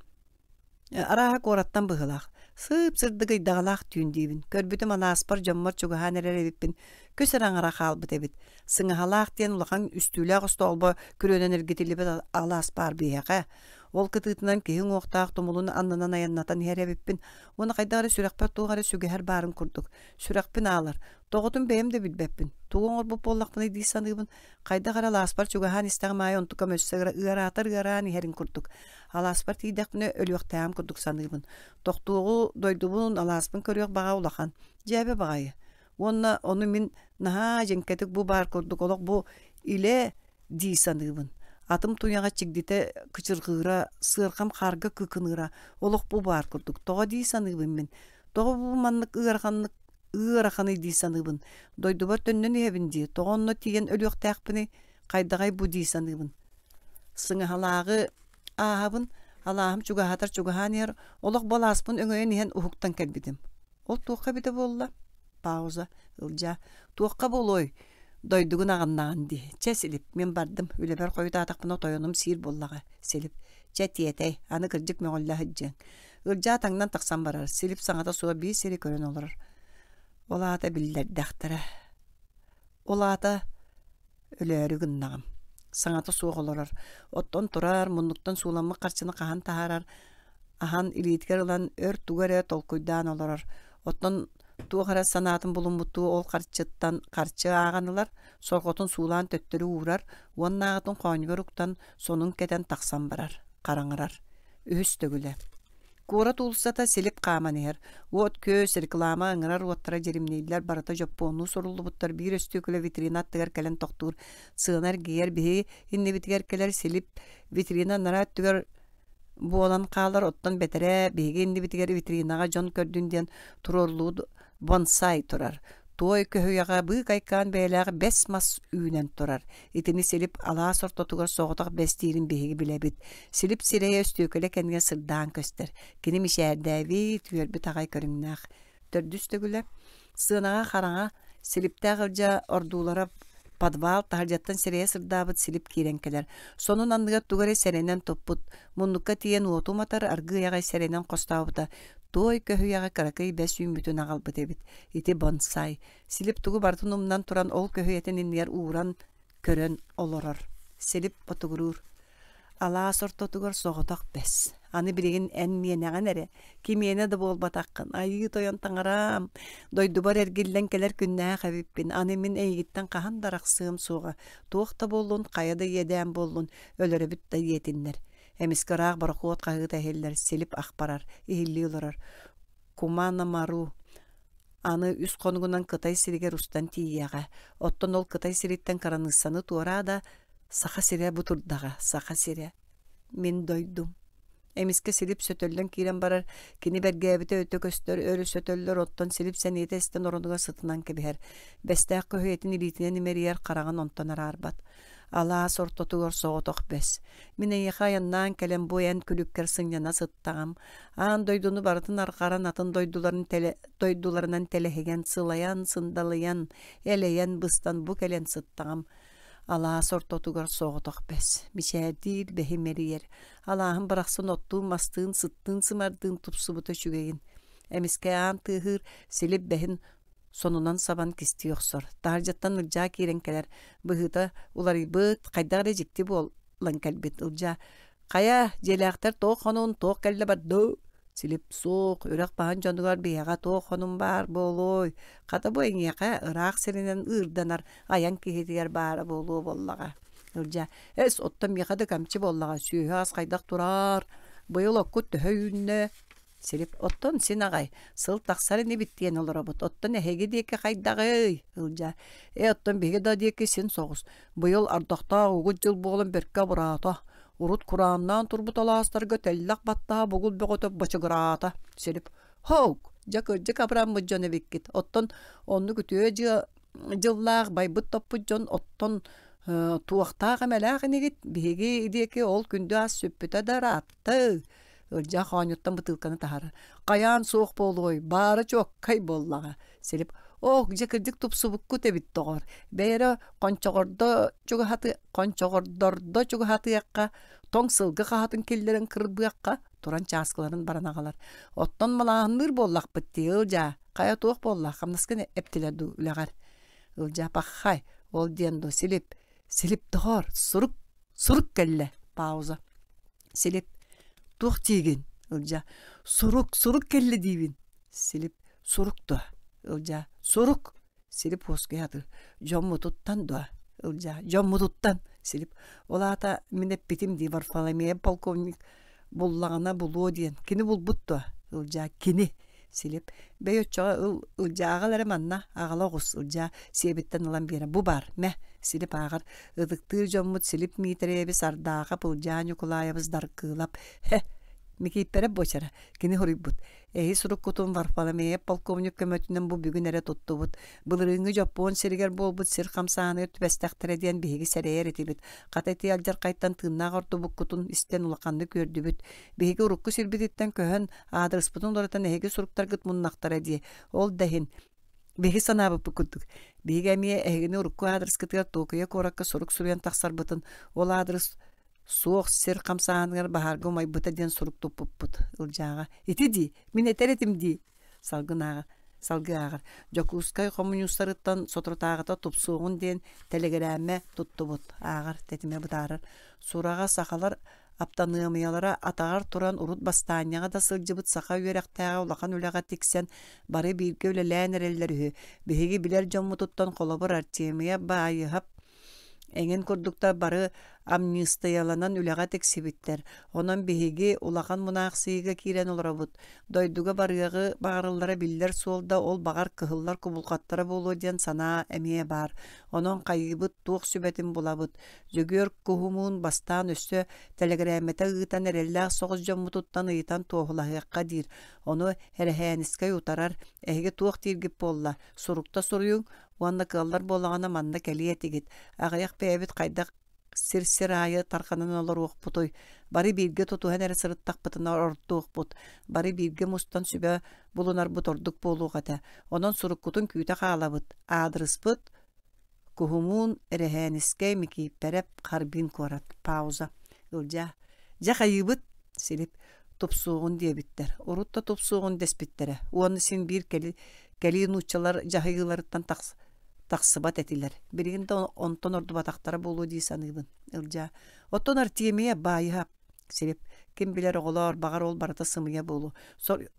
Э, араға қораттан бұғылақ. Сып сырдығы идағалақ түйіндейбін. Көрбітім ала аспар жоммар чуғаханелер ебіппін. Көс араңыра қалбыт ебіт. Сыңахалақ ден ұлақан үстілі ағысты олбы ала Ол кытытынан кейін оқтақ тумулуны аннынан аяннатан хәрәбеппин. Оны қайдары сүрәқпәт туғары сүгәһәр барын күрдік. Сүрәқпин алар. Тоғытын бәйім де білбәппін. Туғын ұрбы поллақпын еді санығын. Қайда қара ласпар чугахан истағмай онтука мөссігіра ұяратар ғаран ерін күрдік. Аласпар тейдәқпіне өліқтәм күрдік санығын. Тоқтуғы дойдубын аласпын көріғ баға улақан. Жәбе бағайы. Онна оны мен наха женкетік бұ бар күрдік олық бұ иле дей санығын атым туяға чигдите кычыргыра сыркам харга кыкыныра олох бу бар курдук тоо дии саныбын мен тоо бу маннык ыарханнык ыараханы дии саныбын дойдубар төннөн эбин дии тоонно тиген өлүөхтээхпини кайдагай бу бин сыңы халагы аабын хатар чуга ханер олох балааспын өңөйөн иһен ухуктан келбидим ол Тоққа биде болла пауза ылжа туохка болой дойдугун аганнаан ди силип мен бардым үлебер коютаатакпына тоюнум сиир буллага силип чэ тиэтей аны кырдьык мөңөллө хыджең ыржа таңнан таксан барар силип саңата суа бии сири көрөн олорор олаата биллердэхтара олаата өлөөрү гыннагам саңата суок олорор оттон турар муннуктан сууланма карчыны кахан таарар ахан илииткер ылан өр тугер толкуйдаан олорор оттон туу кара санаатын булуммуттуу ол карчыттан карчы ааганылар сорготун суулаан төттөрү уурар уаннаагытын хооньгор уктан сонун кетен таксан барар караңырар үс төгүлэ куора туулсата селип кааманыер вот көс реклама ыңырар уоттара жеримнейлер барата жоппоону сорулубуттар биир өстүкүле витрина аттыгар келен токтуур сыынар гияр биһи иннебитигер келер силип витрина нара түгер буолан каалар оттон бетере биһиги иннебитигер витринага жон көрдүн диен турорлуу бонсай турар. Той көһүйәгә бый кайкан бәйләгә бәс мас тұрар. турар. Итини селип ала сорта тугар соғытак бәстирин беһиге биләбит. Селип сирәя үстөкеле кәнгә сырдан көстер. Кинем ишәрдәви түер битагай көрүмнәх. Төрдүс төгүле. Сынага хараңа селиптә гырҗа ордуларып подвал тахаржаттан серея сырдаабыт силип кииренкелер сонун анныга тугаре серенен топпут муннукка тиен уотуматар аргыяга серенен костаабыта той көһүяга каракай бәс үймүтүн агалбыт эбит ити бонсай силип тугу бартын умнан туран ол көһүетен инниер ууран көрөн олорор силип отугурур Алаа сортотугар соғытақ бәс. Аны білеген ән менеған әрі. Кемені да болбатаққын. Айы тойон таңарам. Дойдубар әргелден келер күннәе қабиппен. Аны мен әйгіттен дарақ дарақсығым суға. Тоқта болуын, қаяда едәм болуын. Өлірі бітті етіннер. Әміскарақ бір қуат қағыда әйелдер селіп ақпарар, ехілі ұлырар. Кумана мару. Аны үс қонғынан қытай сириге рустан тиияга Оттон ол қытай сириттен қараныссаны туара да Саха сире бутурдага, саха сире. Мен дойдум. Эмиске силип сөтөлдөн кирен барар, кини бергебите өтө көстөр, өрү сөтөлдөр оттон силип сенете истен сытынан кебиһер. Бестәк көһөетин илитинен имериер караган онтон арбат. Ала сортотугор соғотоқ бес. Мине яхаяннан келем буян күлүккер сыңяна сыттағам. Аан дойдуну бартын аркаран атын дойдуларын теле, дойдуларынан телехеген сылаян, сындалыян, элеян быстан бу келен сыттагам Алаас сортотугар соғытық бәс. Мишәділ бәхемелер. Алаһын бірақсын оттуын мастығын сыттын сымардын тұпсыбыты жүгеген. Әміске аан тыһыр селіп бәхін сонунан сабан кисти йохсор. Таржаттан ылжа киренкелер. Бұхыта улары бұт қайдағыр ежікті бол ланкәл бет ылжа. Қая желақтар тоқ хонуын тоқ кәлі бар дөу силип сук үрөк баан дьонугар биэҕэ тоохонум бар болой хата бу эҥиэхэ ыраах сиринен ырданар аян киһитигэр баара болуу боллага. ырдьа эс оттон миэхэ да кэмчи боллаҕа сүөһө асхайдах тураар быйыл оккут төһө үүннэ сирип оттон син агай сыл тахсары не биттиен олоробут оттон эһеги диэки хайдагый ылжа э оттон биһиги да диэки син соҕус быйыл ардохтаа угут жыл буолан берке бураато урут турбут алаастарга теллах баттаа бугул бөгөтөп бочугураата сирип хоук жакыржы капран мужжоневиккит оттон онну күтүө жыллаах байбыт жон оттон э, туохтаах эмелаах инигит биһиги идиэки ол күндү ас сүппүтэ дараатты ыржа хоонюттан бытылканы тахар каян суук болгой баары кай боллага сирип ох жекирдик тупсубукку тебиттоҕор кончогордо кончоҕордо чугахаты кончоҕордордо якка, тоң сылгы хаатын киллерин якка, туран чааскыларын баранагалар оттон малаандыр боллак бытты, ылжа кая туох боллах хамнаскын эптилерду үлэгар ылжа пахай, ол диэндо силип силип тогор, сурук сурук келле пауза силип туох тиигин ылжа сурук сурук келле диибин силип сурукту ылжа сурук силип хоскуяды жоммутуттан дуа ылжа жоммутуттан силип улаата минеппитим дии варфоломеев полковник буллагана булуо диен кини булбут дуа ылжа кини силип бейоччоға ыл ылжа агалар манна агала огус ылжа себиттен алам биене бу бар мэ силип агар ыдыктыыр жоммут силип митеребис ардаака пылжаан даркыылап хе Микейттәрә бочара, кини хорибут. Эһи суруккутун варпана мее полковник көмөтүнөн бу бүгүн эре тоттубут. Былырыңы Жапон сергер болбут сиркам сааны төбәстәктәре диен биһиги сәрәер этибит. Катайты алжар кайттан тынна гортубук кутун истен улаканды көрдүбүт. Биһиги урукку сирбидиттен көһөн адрес бутун доратан эһиги суруктар гыт муннактара ди. Ол дәһин Беги санабы пүкүттүк. Беги әмие әгіне ұрыққы адрес кітігер тоқыя коракка сұрук сүрен тақсар Ол адрес суох сер камсааныгар баһарга умайбыта диэн сурук туппуппут ылжааға ити дии мин этер этим дии салгынааға коммунистырыттан жокуускай хомунюстарыттан тупсуугун ден телегерээме туттубут аагар тетиме бытаарыр сурага сахалар аптаныымыялара атаар туран урут бастаанияға да сылжыбыт саха үйерақтағы улахан үләға тиксен бары бирге үлелән әреллер үһү биһиги билер жоммутуттан колобур артемия баайыһап Эңен курдукта бары амнистыяланан үләға тексибиттер. Онан биһиги улаган мунаах сыйыга кирен олорабут. Дойдуга барыягы бағарыллара биллер суолда ол бағар кыһыллар кубулкаттара болу диэн сана эмие бар. Онон кайыбыт туох сүбэтин булабыт. жөгүөр кухумун бастан өссө телеграммета ыытан эреллаах соҕус мутуттан ыйтан туохулаһыакка диир. Ону эрэһээнискэй утарар, эһиги туох тииргип болла. Сурукта суруюң уанна кыллар болағана манда кәлиетігіт. Ағаяқ бәйбіт қайда сир-сир айы олар уақпытой. Бары бейге тотуһан әрі сырыттақ бұтына орты Бары бейге мустан сүбә булунар бұт ордық болуғата. Онан сұрыққутын күйті қалабыт. Адрес бұт. Кухумун әрәхәніске меки пәрәп қарбин көрат. Пауза. ылжа жа ебіт. Селіп. Топсуғын дебіттер. Орутта топсуғын деспиттере Оны син бир кәли, кәли нучалар жахығыларыттан тақсы тақсыбат әтилер. Берегінде онтон орды батақтары болу дейсаныйдын. Илжа. Оттон артемия байыға. Себеп, кем білер оғылар, бағар ол барата сымыя болу.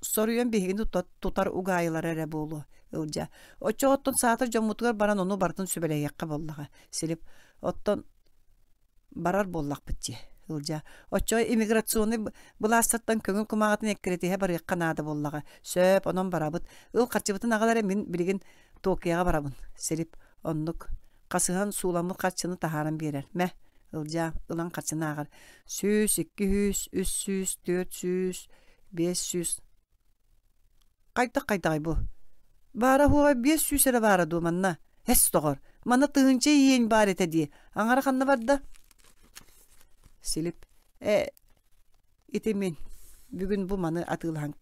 Соруен бейгенді тутар угайлар әрі болу. Илжа. Отча оттон саатыр жомутугар баран оны бартын сүбелейекка боллаға. Себеп, оттон барар боллақ бітте. Илжа. Отча бұл бұластаттан көңіл кумағатын еккіретеге бар екқанады боллаға. Сөп, оның барабыт. Ил қарчыбытын ағалары мен білген токияға барамын, серип оннук Қасыған суламы катчыны таһарын берер мә ылжа ылан катчыны агыр сүз икки сүз үс сүз төрт сүз бес сүз кайта кайтагай бар баара хуга бес сүз барда э мен бүгүн маны атыылаан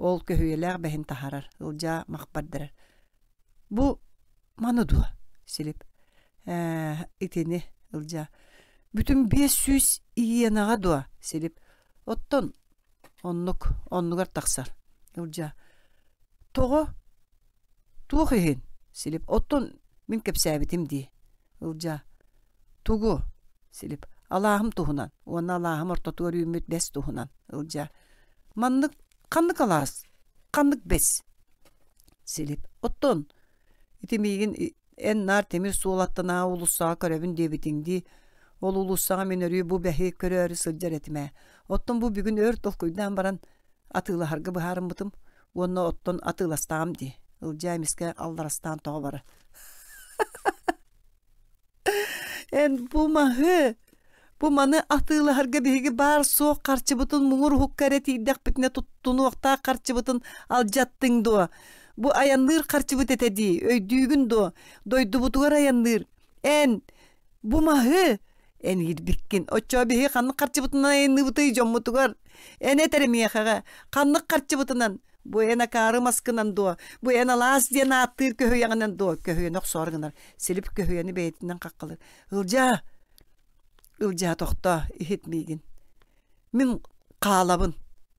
ол көһүйелер бәһин таһарар ылжа махпардырар бу манудуа силип э, итини ылжа бүтүн бес жүз иенага дуа силип оттон оннук оннугар таксар ылжа того туох иһин силип оттон мин кепсээбитим дии ылжа тугу силип алаахым туһунан уона алаахым ортотуор үмүт бэс туһунан ылжа маннык қандық алас қандық бес селеп оттон итемейген э, эн нар темир суолаттана улуссаа көрөбүн дебитиңди ол улуссаға мен өрүй бу бәхи көрөрү сылжар этиме оттон бу бүгүн өр толкуйдан баран атыыла харгы бұтым. уонна оттон атыыластаам ди ылжа эмиске алдарастаан тоҕо бары эн бу маһы Бу маны атылы харга биһиги бар соох карчыбытын муңур хуккаре тииддах битне туттунуохта карчыбытын алжаттың дуо. Бу аянныр карчыбыт этеди, өйдүүгүн дуо, дойдубутугар аянныр. Эн, бу махы, эн гидбиккин, оччо биһи ханны карчыбытынан аянныбыты жоммутугар. Эн этеремиехага, ханны карчыбытынан, бу эна кары маскынан дуо, бу эна лас дена аттыр көһөйяңынан дуо, көһөйөнөк соргынар, силип көһөйөні бейтинен қаққылыр. Ылжа, ылжа тоқта ихитмигин. Мин қалабын,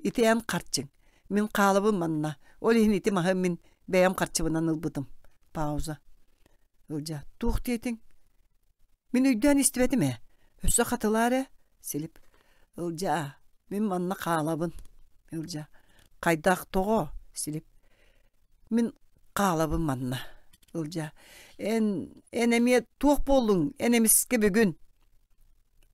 итеян қарчың. Мин қалабын манна. Ол ихнити махым мин бәям қартчыбынан ылбытым. Пауза. Ылжа, тух дейтін. Мин үйден істібетіме. Өсі қатылары. Селіп. Ылжа, мин манна қалабын. Ылжа. Қайдақ тоғо. Селіп. Мин қалабын манна. Ылжа. Эн, энеме тоқ болдың, энеміске бүгін.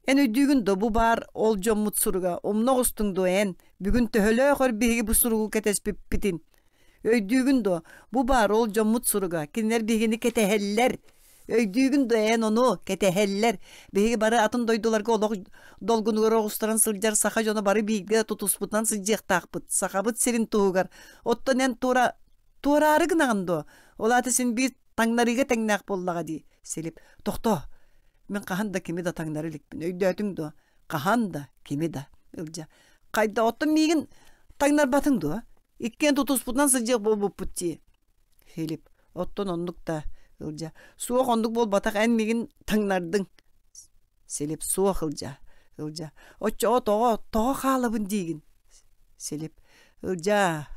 Эн үйдүгүн добу бар ол мутсурга умногустуңду эн бүгүн төһөлөөхөр биһиги бу суругу кетеспиппитин өйдүүгүн до бу бар ол мутсурга суруга кинилер бигини кетеһеллер өйдүүгүн до эн ону кетеһеллер бииги бары атын дойдуларга олох долгунугорогустаран сылжар саха жону бары биигге тутуспутан сылдьыктаахпыт сахабыт серин туугар оттон эн туура туураарыгынаан до ол аты син биир таңнариге боллага ди селип Мен қаһанда да кеме да таңнары лекпін. Өйді өтің дуа. Қахан да кеме да. Үлжа. Қайда оттым мейгін батың дуа. Иккен тұтыс бұтнан сыжық бұл бұл пүтте. Филипп, оттон ондық та. Үлжа. Суақ ондық бол батақ ән мейгін таңнардың. Селеп суақ ылжа ылжа Отча о тоға, тоға қалыбын дейгін. Селеп. Үлжа.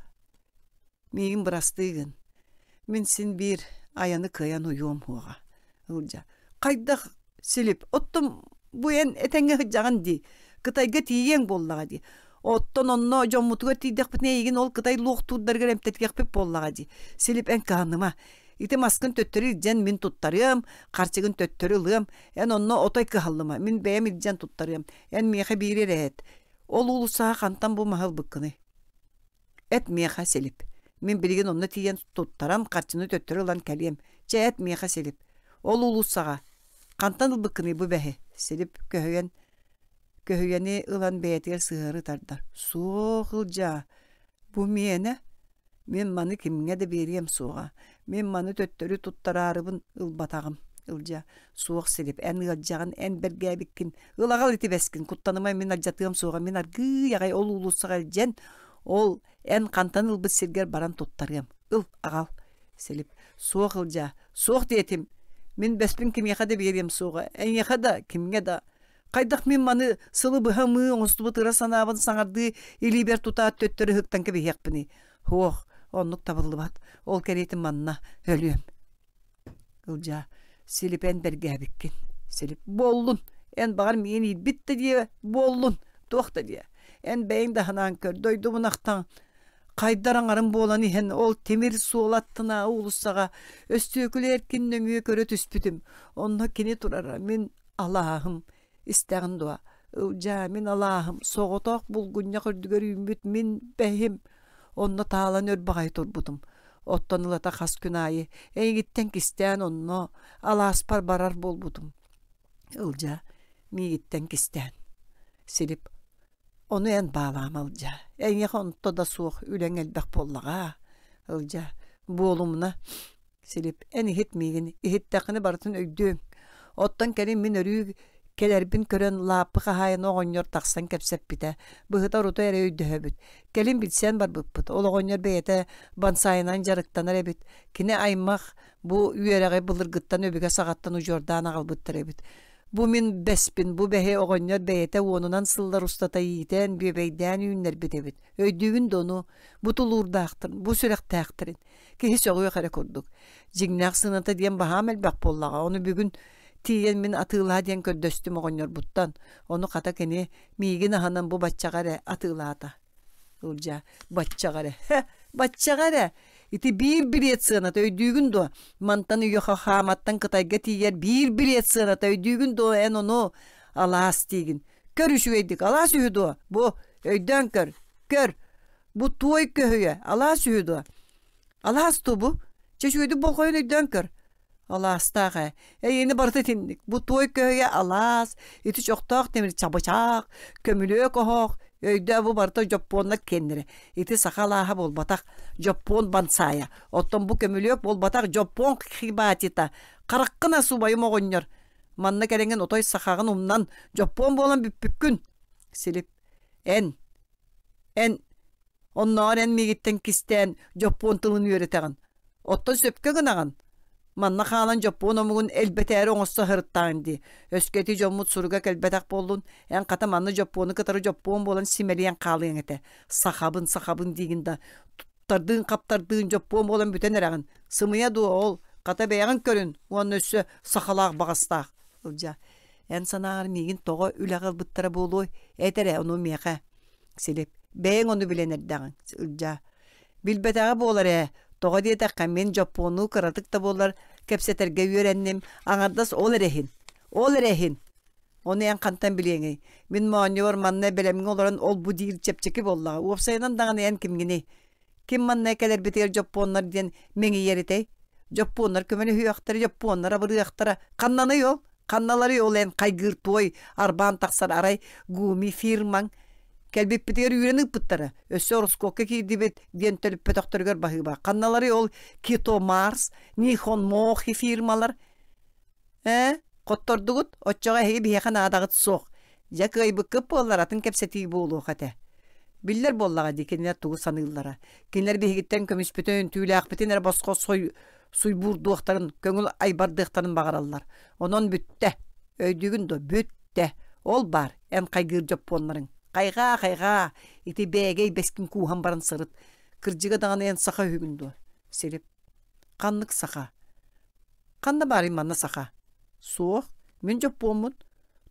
Мейгін бұрастығын. Мен сен бір аяны кыян ұйуым оға. ылжа Қайдақ силип оттом буен этеңе хыджаган ди кытайга тииен боллага ди оттон онно жоммутуга тийдекпитне эгин ол кытай луох турдаргер эмтеткекпип боллага ди силип эн кааныма ите маскын төттөрү илжен мин туттарыам карчыгын төттөрү лым, эн онно отой кыхаллыма мин бэм илжен туттарыам эн мехе биир ол улусаа хантан бу махал быккыны эт миэха силип мен билген онно тиен туттаран карчыны төттөрү лан кэлиэм же эт миэха ол улусага Қантан ұлбыққыны бұ бәхі. Селіп көйген, көйгені ұлан бәйтер сығыры тардар. Бу мен маны кімге де берем сууга. Мен маны төттөрі тұттарарыбын ұлбатағым. Ылжа. суох силип эн ыладжаган эн бергебиккин ылагал итибескин куттанымай мен ажатыгым сууга. мен аргы ягай ол улусага жен ол эн кантан ылбыт сиргер баран туттарым. ыл агал силип суох ылжа суох Мен бәспен кім деп берем суға. Ән да кімге да. Қайдақ мен маны сылы мы оңсты тыра санабын саңарды, елі бер төттөрү төттірі хүктен кебе хох оннук онлық Ол кәретін манна, өлем. Үлжа, селіпен боллун әбіккен. Селіп, болын. Ән бағар мен елбітті де, болын. Тоқты де. Ән да ханаан көр, дойды кайдаран болан боланы һен ол темир суолаттына улуссага өстөкүле эркин нөңүө көрө түспүтүм онно кини турара мен алаахым истагын дуа ылжа мен алаахым бұл күнне көрдүгөр үмбүт мен бэхим онно таалан өрбагай турбутум оттон ылата хас күнайы эйгиттен кистен онно алааспар барар болбутум ылжа мигиттен кистен силип Оны ен баалам ылжа. Эне хонто да суох үлеңелдак боллага ылжа. Болумна силип эни хитмигин иһиттакыны бартын өйдү. Оттан келин мин өрүү келербин көрөн лапы хаяны огоньор таксан кепсеп бите. Быхыта рута эре өйдө хөбүт. Келин билсен бар быппыт. Ол огоньор бейете бансайынан жарыктанар эбит. Кине аймак бу үйереге былыргыттан өбүге сагаттан ужордан агылбыттыр Бу мин бәспин, бу бәһе оғоннор бәйете онунан сыллар устата иитен бөбәйдән үйүннәр битебит. Өйдүгүн дону, бу бұ бу сүрәктәктыр. Кеһи сөгөй хәрә күрдүк. Жигнак сыната дигән баһам әлбәк буллага. Оны бүгін тиен мин атыла дигән көрдөстүм оғоннор буттан. Оны ката кене мигин аханан бу батчагаре атылата. Улжа батчагаре. Батчагаре. Ити бир билет сына төйдүгүн до мантаны йоха хаматтан кытайга тиер бир билет сына төйдүгүн до эн оно алас тигин. Көрүшүйдик алас үйдө. Бу өйдөн көр. Көр. Бу той көйө алас үйдө. Алас тобу. Чешүйдү болкойн өйдөн көр. Алас тагы. Эйени барты тиндик. Бу той көйө алас. Ити чокток темир чабычак, көмүлө кохок, Өйдө бу барто жоппонна кеннере. Ити бол болбатак жоппон бансая. Оттон бу бол болбатак жоппон хибатита. Караккына субай могоннор. Манна келенген отой сахагын умнан жоппон болан бүппүккүн. Силип. Эн. Эн. Оннор эн мигиттен кистен жоппон тылын үйрөтөгөн. Оттон сөпкө аган. Манна хаалан жоппуун омугун элбетээри оңосса хырыттаан ди. жоммут сурга келбетак болдун, эн ката манны жоппууну кытары жоппуун болан симелиен каалыйын эте. Сахабын, сахабын дигинда да, туттардыын, каптардыын жоппуун болан бүтен эрагын. Сымыя ду ол, ката бэягын көрүн, Уан өссө сахалаах багастаах. Ылжа. эн санаар мигин того үлағыл быттара болуй. Этере ону меха. Селеп, оны біленердағын. Улжа, билбетағы болар Тоға дейдаққа мен жопуыну қыратық та болар, кепсетерге үйреннем, аңардас ол әрехін, ол әрехін. Оны ян қантан білеңі. Мен маңы манна білемін оларын ол бұ дейіл чепчекі болла. Уапсайынан даңын ян кімгіне. Кім манна кәлер бітер жопуынлар ден мені ерітей. Жопуынлар көмені хүйақтары, жопуынлар абырғақтары. Қаннаны ол? қанналары ел ән қайғыртуой, арбан тақсар арай, гуми фирмаң кәлбеппетер үйренің пыттары. Өсі орыскокка кейдебет ден төліп пөтөктөргөр бахыба. Канналары ол Кито Марс, Нихон Мохи фирмалар. Ә, коттордугут, отчоға хей бейхан адағыт соқ. Жак айбы көп атын Биллер боллаға дикенер тугу саныыллара Кенлер бейгеттен көміс бөтөн түйілі ақпетен әрбасқа сой, суй бурдуақтарын, көңіл Онон бүттэ өйдүгүн до бүттэ Ол бар, ән қайгыр жоп Қайға, қайға, ити бәгей бәскін кухан барын сырыт. даған даңанаен саха үгінді. Сереп, қанлық саха. Қанда барым манна саха. Суық, мен жоп болмын.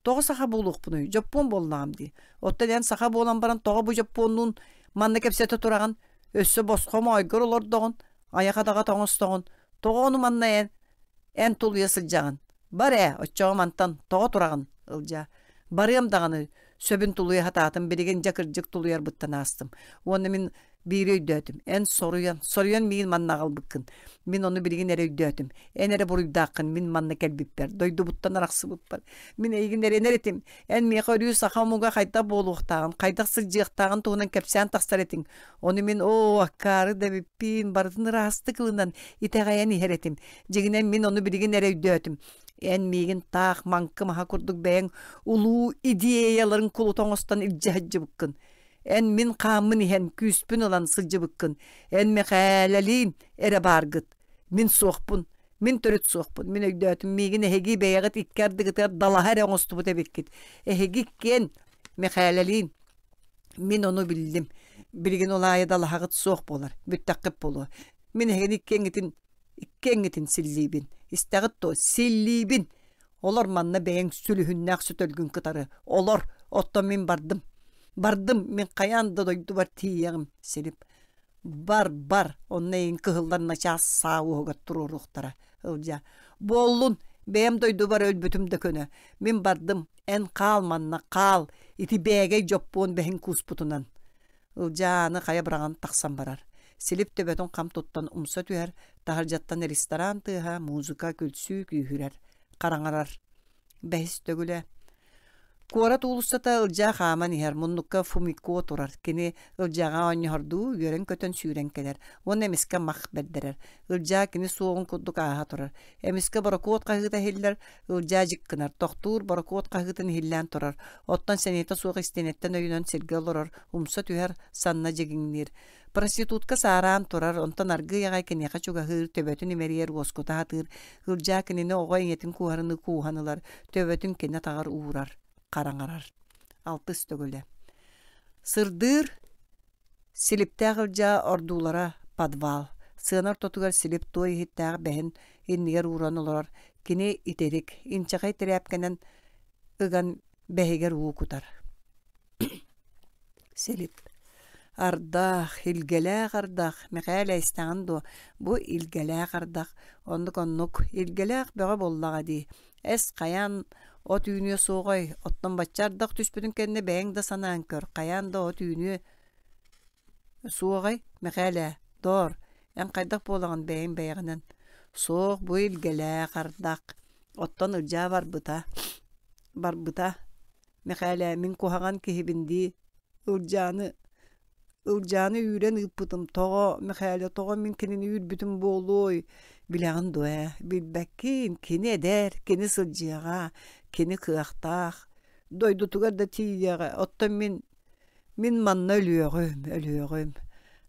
Тоғы саха болуық бұны, болын болынағым дей. Отта дән саха болан баран, тоғы бұ жоппонның манна кәпсеті тұраған, өссі босқома айгыр олар доғын, аяқадаға оңыз тоғын, тоғы оны манна ән, ән тұл есіл жағын. Бар ә, отчағы мантан, тоғы тұрағын, ылжа. ем дағаны, сөбін тулуя хататым береген жакыржык тулуяр буттан астым. Оны мен бири өйдөтүм. Эн соруян, соруян мин манна калбыккын. Мен оны бириген эре өйдөтүм. Эн эре буруйдаккын мин манна келбиппер. Дойду буттан араксы буппар. Мен эйген эре неретим. Эн меха үрүү сахамуга кайта болуктагын, кайта сыржыктагын туунан кепсян тастар Оны мен о аккары деп пин бардын расты кылынан итегаян ихеретим. Жегинен мен оны бириген эре өйдөтүм. Эн мигин таах маңкы маха курдук бэйэн улуу идеяларын кулу тоңостан Эн мин қамын ихен күүспүн олан сылжы Эн мэхэлэлиим әре баргыт. Мин соқпын. Мин төрөт соқпын. Мин өгдөтім мигин эхеги бэйэгэт иккэрдігітэр далахэр оңосту бұта беккит. Эхэги кен мэхэлэлиим. Мин ону билдим. Билген олайы далахагыт соқ болар. Бүттақып болу. Мин эхэни кенгітін, кенгітін силлийбин истағытто селлибин. Олар манна бәйін сүліхіннәқ сөтөлгін кытары. Олар, отто мен бардым. Бардым, мен қаянды дойду бар тиегім, селіп. Бар, бар, онна ең кығылдарына жас сау оғат тұру Үлжа, болын, дойду бар өлбүтімді көні. Мен бардым, ән қал манна, қал, ити бәйге жоппуын бәйін бутунан ылжааны кая бұраған таксам барар. Силип төбөтөн камтуттан умса түһәр, тахаржаттан ресторан тыһа, музыка күлсүү күйһүрәр, караңарар. Бәһис төгүлә. Куара туулуссата ылжа хааман иһер, муннукка фумико турар, кини ылжаға оньорду көрөн көтөн сүйрен келер. Он эмиске мах бердерер. Ылжа кини суоғын куддук аға турар. Эмиске баракуот кагыта хиллер, ылжа жиккынар. Тохтуур баракуот кагытын хиллен турар. Оттан сенете суоқ истенеттен өйүнөн сирге умса түһәр, санна жегиңнир. Проститутка саараан турар, онтон аргы яғай кенеға чуга хыр, төбөтін имериер оскута хатыр, кинини кенене оғай нетін куарыны куғанылар, төбөтүн кене тағар уурар, караңарар Алты үстөгілі. Сырдыр, силипте хырджа ордуулара подвал. сыанар тотугар силип той хиттағы бәхін, иннигер уранылар, кене итерик, инчағай терәпкенен ыган уу уукутар. Силип ардах, илгеләг ардах, мәгәлә истән ду, бу илгеләг ардах, онды коннук, илгеләг бәгә боллага ди. Эс каян от үйіне соғой, оттан батчардақ түспүдүн кенне бәң да көр, каян да от үйіне соғай, мәгәлә, дор, ән қайдақ болаған бәйін бәйгінен. Соғ бұй илгеләг ардақ, оттан ыржа бар бұта, бар бұта, мәгәлә, мин кухаған кехибинди, ыржаны ылжаны үйрен ыппытым того михаэля того мин кинин үрбүтүм болой билягын дуэ билбеккин кини эдер кини сылжыага кини кыактаах дойдутугар да тиияга оттон мин мин манна өлүөгүм өлүөгүм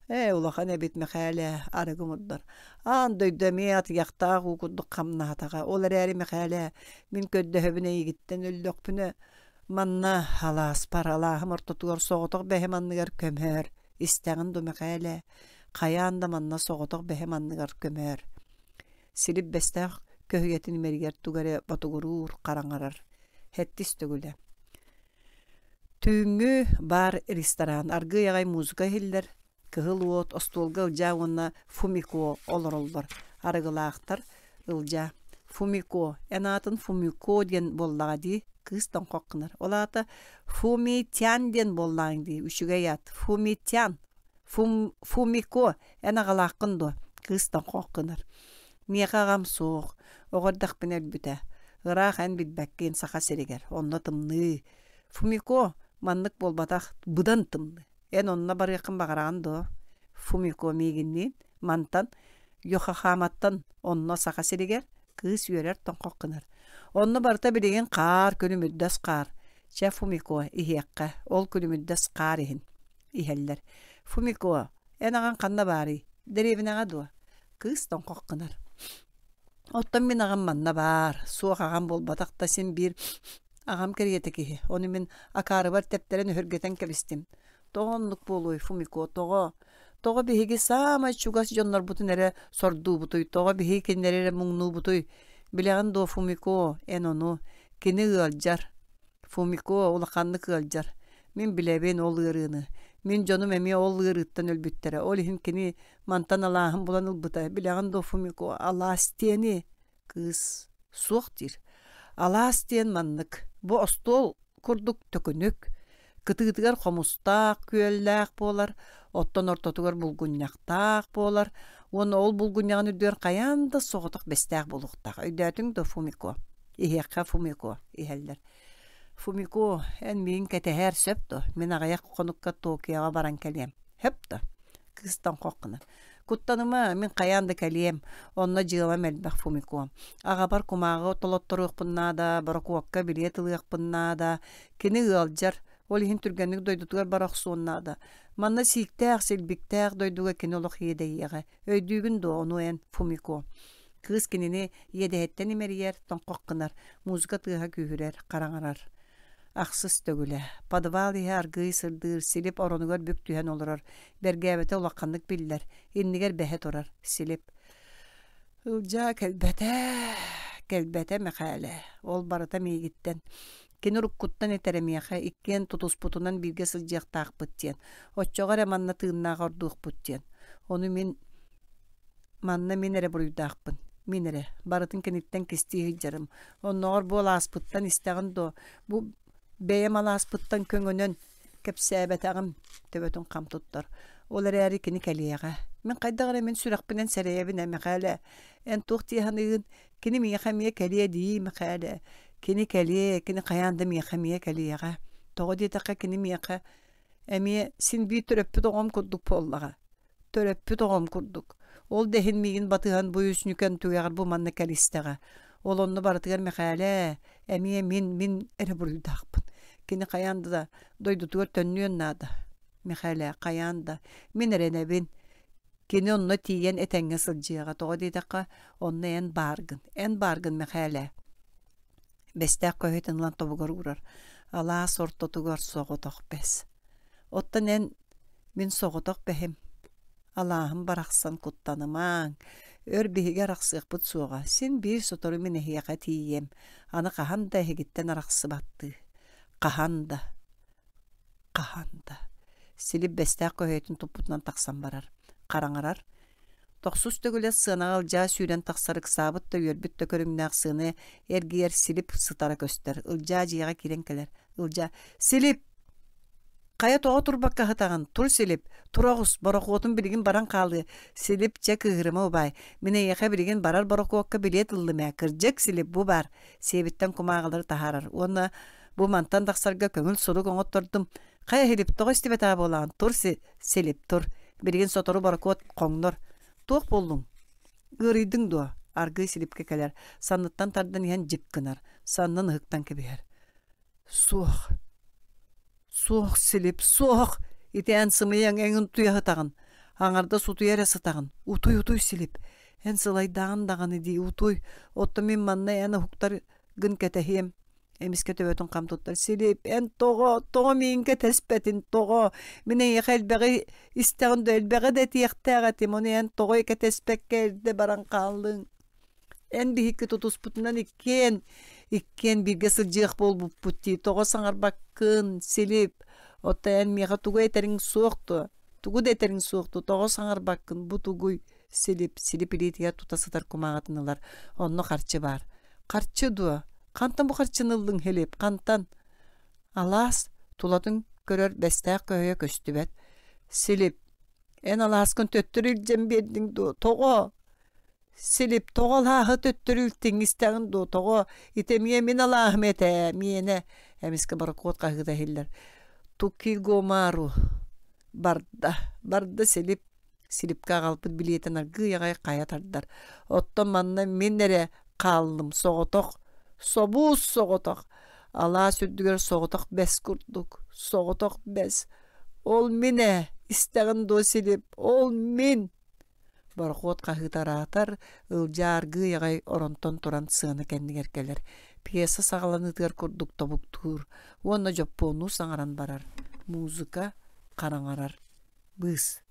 э улахан эбит михаэля арыгымыддар аан дойдоме атыяктаах уукуддук камнаатага ол эрээри михаэля мин көддөһөбүнэ ийгиттен өллөкпүнө манна халас паралаахым ортотугар соҕотох бэһиманныгар көмөр истәғін думәғәлі, қаяанда манна соғытық бәхем анныгар көмәр. Силіп бәстәқ көйетін мәргер түгәрі батуғыруыр қараңарар. Хәттіс түгілі. Түңі бар ресторан, арғы яғай музыка хелдер, кыһыл уот остолга ылжа уонна фумико олоролбор арыгылаахтар ылжа Фумико. Энатын Фумико ден боллага ди кыстан қоққынар. Олата Фумитян ден боллаң ди. Үшіге ят. Фумитян. Фум, фумико. Эна қалаққын до. Кыстан қоққынар. Меғағам соқ. оғырдық бінер бүті. Ғырақ ән бәккен сақа серегер. Онна тымны. Фумико. Маннық болбатақ бұдан тымны. Эн онна бар яқын бағыраған до. Фумико мегіннен. Мантан. Йоха хаматтан. Онна сақа серегер кыыс үйөрөр тоңқоқ кынар. Онны барта билеген қар күні мүддәс қар. Ча Фумико иһиэккә, ол күні мүддәс қар иһин. Фумико, эн аған қанна бари, деревинага дуа. Кыыс тоңқоқ кынар. Оттан мен ағам манна бар, суақ ағам бол батақта сен бір ағам кергеті кеге. Оны мен ақары бар тәптерін өргетен кәбістім. Тоғонлық болуй, Фумико, тоғо. Тоға биһиги саама чугас жоннор бутун эре сордуу бутуй, тоға биһиги киндер эре муңнуу бутуй. Билеген до фумико эн ону кини Фумико улаханны кыалжар. Мен билебен ол ырыны. мен жоным эми ол ырыттан өлбүттере. Ол мантан алаахым булан бұтай Билеген до фумико кыз кытыытыгар хомустаах күөллээх буолар оттон ортотугар булгуннахтаах буолар уон ол булгунняган үрдүөр каянда соҕотох бестаах булуктах өйдөөтүң до фумико иһиэххэ фумико иһэллер фумико эн миин кэтэһээр сөп мен аҕайах хонукка токиоға баран келем хэп кыстан хохкына куттаныма мен каянда келем онно жыылам элбэх фумико агабар кумааҕы толотторуохпуннаада борокуокка билет да кини ыалдьар Ол иһин түргәнник дойдутугар барах Манна силтәэх силбиктәэх дойдуга кинолох олох Өйдүүгүн доонуэн Фумико. Кыыс кинини иэдэһэттэн имэрийэр тоңкоккынар музыка тыыһа күүһүрэр, караңарар Ахсыс төгүлэ. Подвал иһэ аргыы сырдыыр силип оронугар бүктүһэн олурар Бергээбэтэ улахханнык биллер. Иннигер бэһэ турар. Силип. Ылжа кэлбэтэ, кэлбэтэ мэхээлэ. Ол барыта миигиттэн. Кені руккуттан этеремеха, иккен тутуспутунан бирге сылжыяқтақ бұттен. Отчоғар манна тыыннаға ордуық бұттен. ону мен манна мен әрі бұруйдақпын. Мен әрі, барытын кенеттен кесті хиджарым. Оннағар бол аспыттан истағын до. бу бәйем ала аспыттан көңінен кәпсәбәтағым төбөтін қамтуттар. Ол әрі әрі кені Мен қайдағыр мен сүрақпінен сәрәйәбін әмәқәлі. эн тоқтияғын үйін, кені мияқа мия кәлия дейі мәқәлі кини кәле, кини қаянды меха мия кәлеға. Тоғы детаққа кини меха. Әме сен бүй төрөппі доғым күрдік боллаға. Төрөппі доғым күрдік. Ол дәхін мейін батыған бұй үкен туяғар бұ манны кәлістіға. Ол онны барытығар мәхәлі, әме мен, мен әрі бұрылдақпын. Кені қаянды да, дойды туар төннен нады. Мәхәлі, қаянды. Мен әрәнәбін. Кені онны тиен әтәңі сылжияға. Тоғы детаққа онны ән барғын. Ән барғын бестәк көһөтенлан тобугар урар. Ала сортотугар соготох бес. Оттан эн мен соготох бехим. Алаһым барахсан куттанымаң. Өр биһиге арахсык бут суға. Сен бир сотору мен эхияка тием. Аны кахан да арақсы батты. Кахан да. Селі да. Силип бестәк көһөтүн тақсан барар. Тоқсус төгілі сына жа сүйрен таксарык сабыт та өрбіт сыны әргер силип сытара көстер. жа жиға керен келер. жа силип! Қая тоға тұрбаққа хытаған, тұр силип, тұрағыз, барақ отын білген баран қалы, силип жа кығырыма ұбай, міне еқа білген барар барақ билет ұлымы, кіржек силип бұ бар, себіттен кумағылар тахарар. Оны бұ мантан дақсарға көңіл сұры көңіт тұрдым. Қая хелип тоға істебет абы олаған, тұр силип, тұр. Білген сотору барақ от қоңнор туох болдуң ырыйдың дуо аргы силипке келер санныттан тардан иһэн жип кынар саннын ыһыктан кебиһэр суох суох силип суох итиэн сымыйан эҥин туяһы тагын аңарда сутуяра сытагын утуй утуй силип эн сылайдаган даган утуй отто мин манна эна хуктар гын эмиске төбөтүн камтуттар силип эн того того миинке теспетин того мине ихэлбеги истегин дөлбеги де тиехтеагатим уну эн того ике теспеккерде баран каалдың эн бихикки тутуспутунан иккен иккен бирге сылжыах болбуппут дии того саңарбаккын силип отта эн миэха тугу этериң суохту тугу да этериң суохту того саңарбаккын бу тугуй силип силип илиитигер тутасытар кумаатыналар онно харчы бар харчы дуа қантан бұқар чынылдың хелеп, қантан. Алас, тулатын көрер бәстәк көйе көстібәт. Селеп, ән күн төттірілден бердің ду, тоғо. Селеп, тоғал хағы төттірілден істәғін ду, тоғо. Итемге мен алағым әті, мені. Әміскі бар қотқа ғыда хелдер. Туки гомару. Барда, барда селеп Силипка қалпыт білетін арғы яғай қаятардар. тардар. манна мен нәре қалдым соғытоқ. соготок уооалаа сүрдүгөр соготок бес курдук соготок ол мине соготокбес оминеолмин боркоот каытараатар ылжаар гыйягай оронтон туран сыан экеннигеркелер пьеса сагаланыдыгар курдукто буктуур оно жопону саңаран барар музыка караңарар караңарарбыс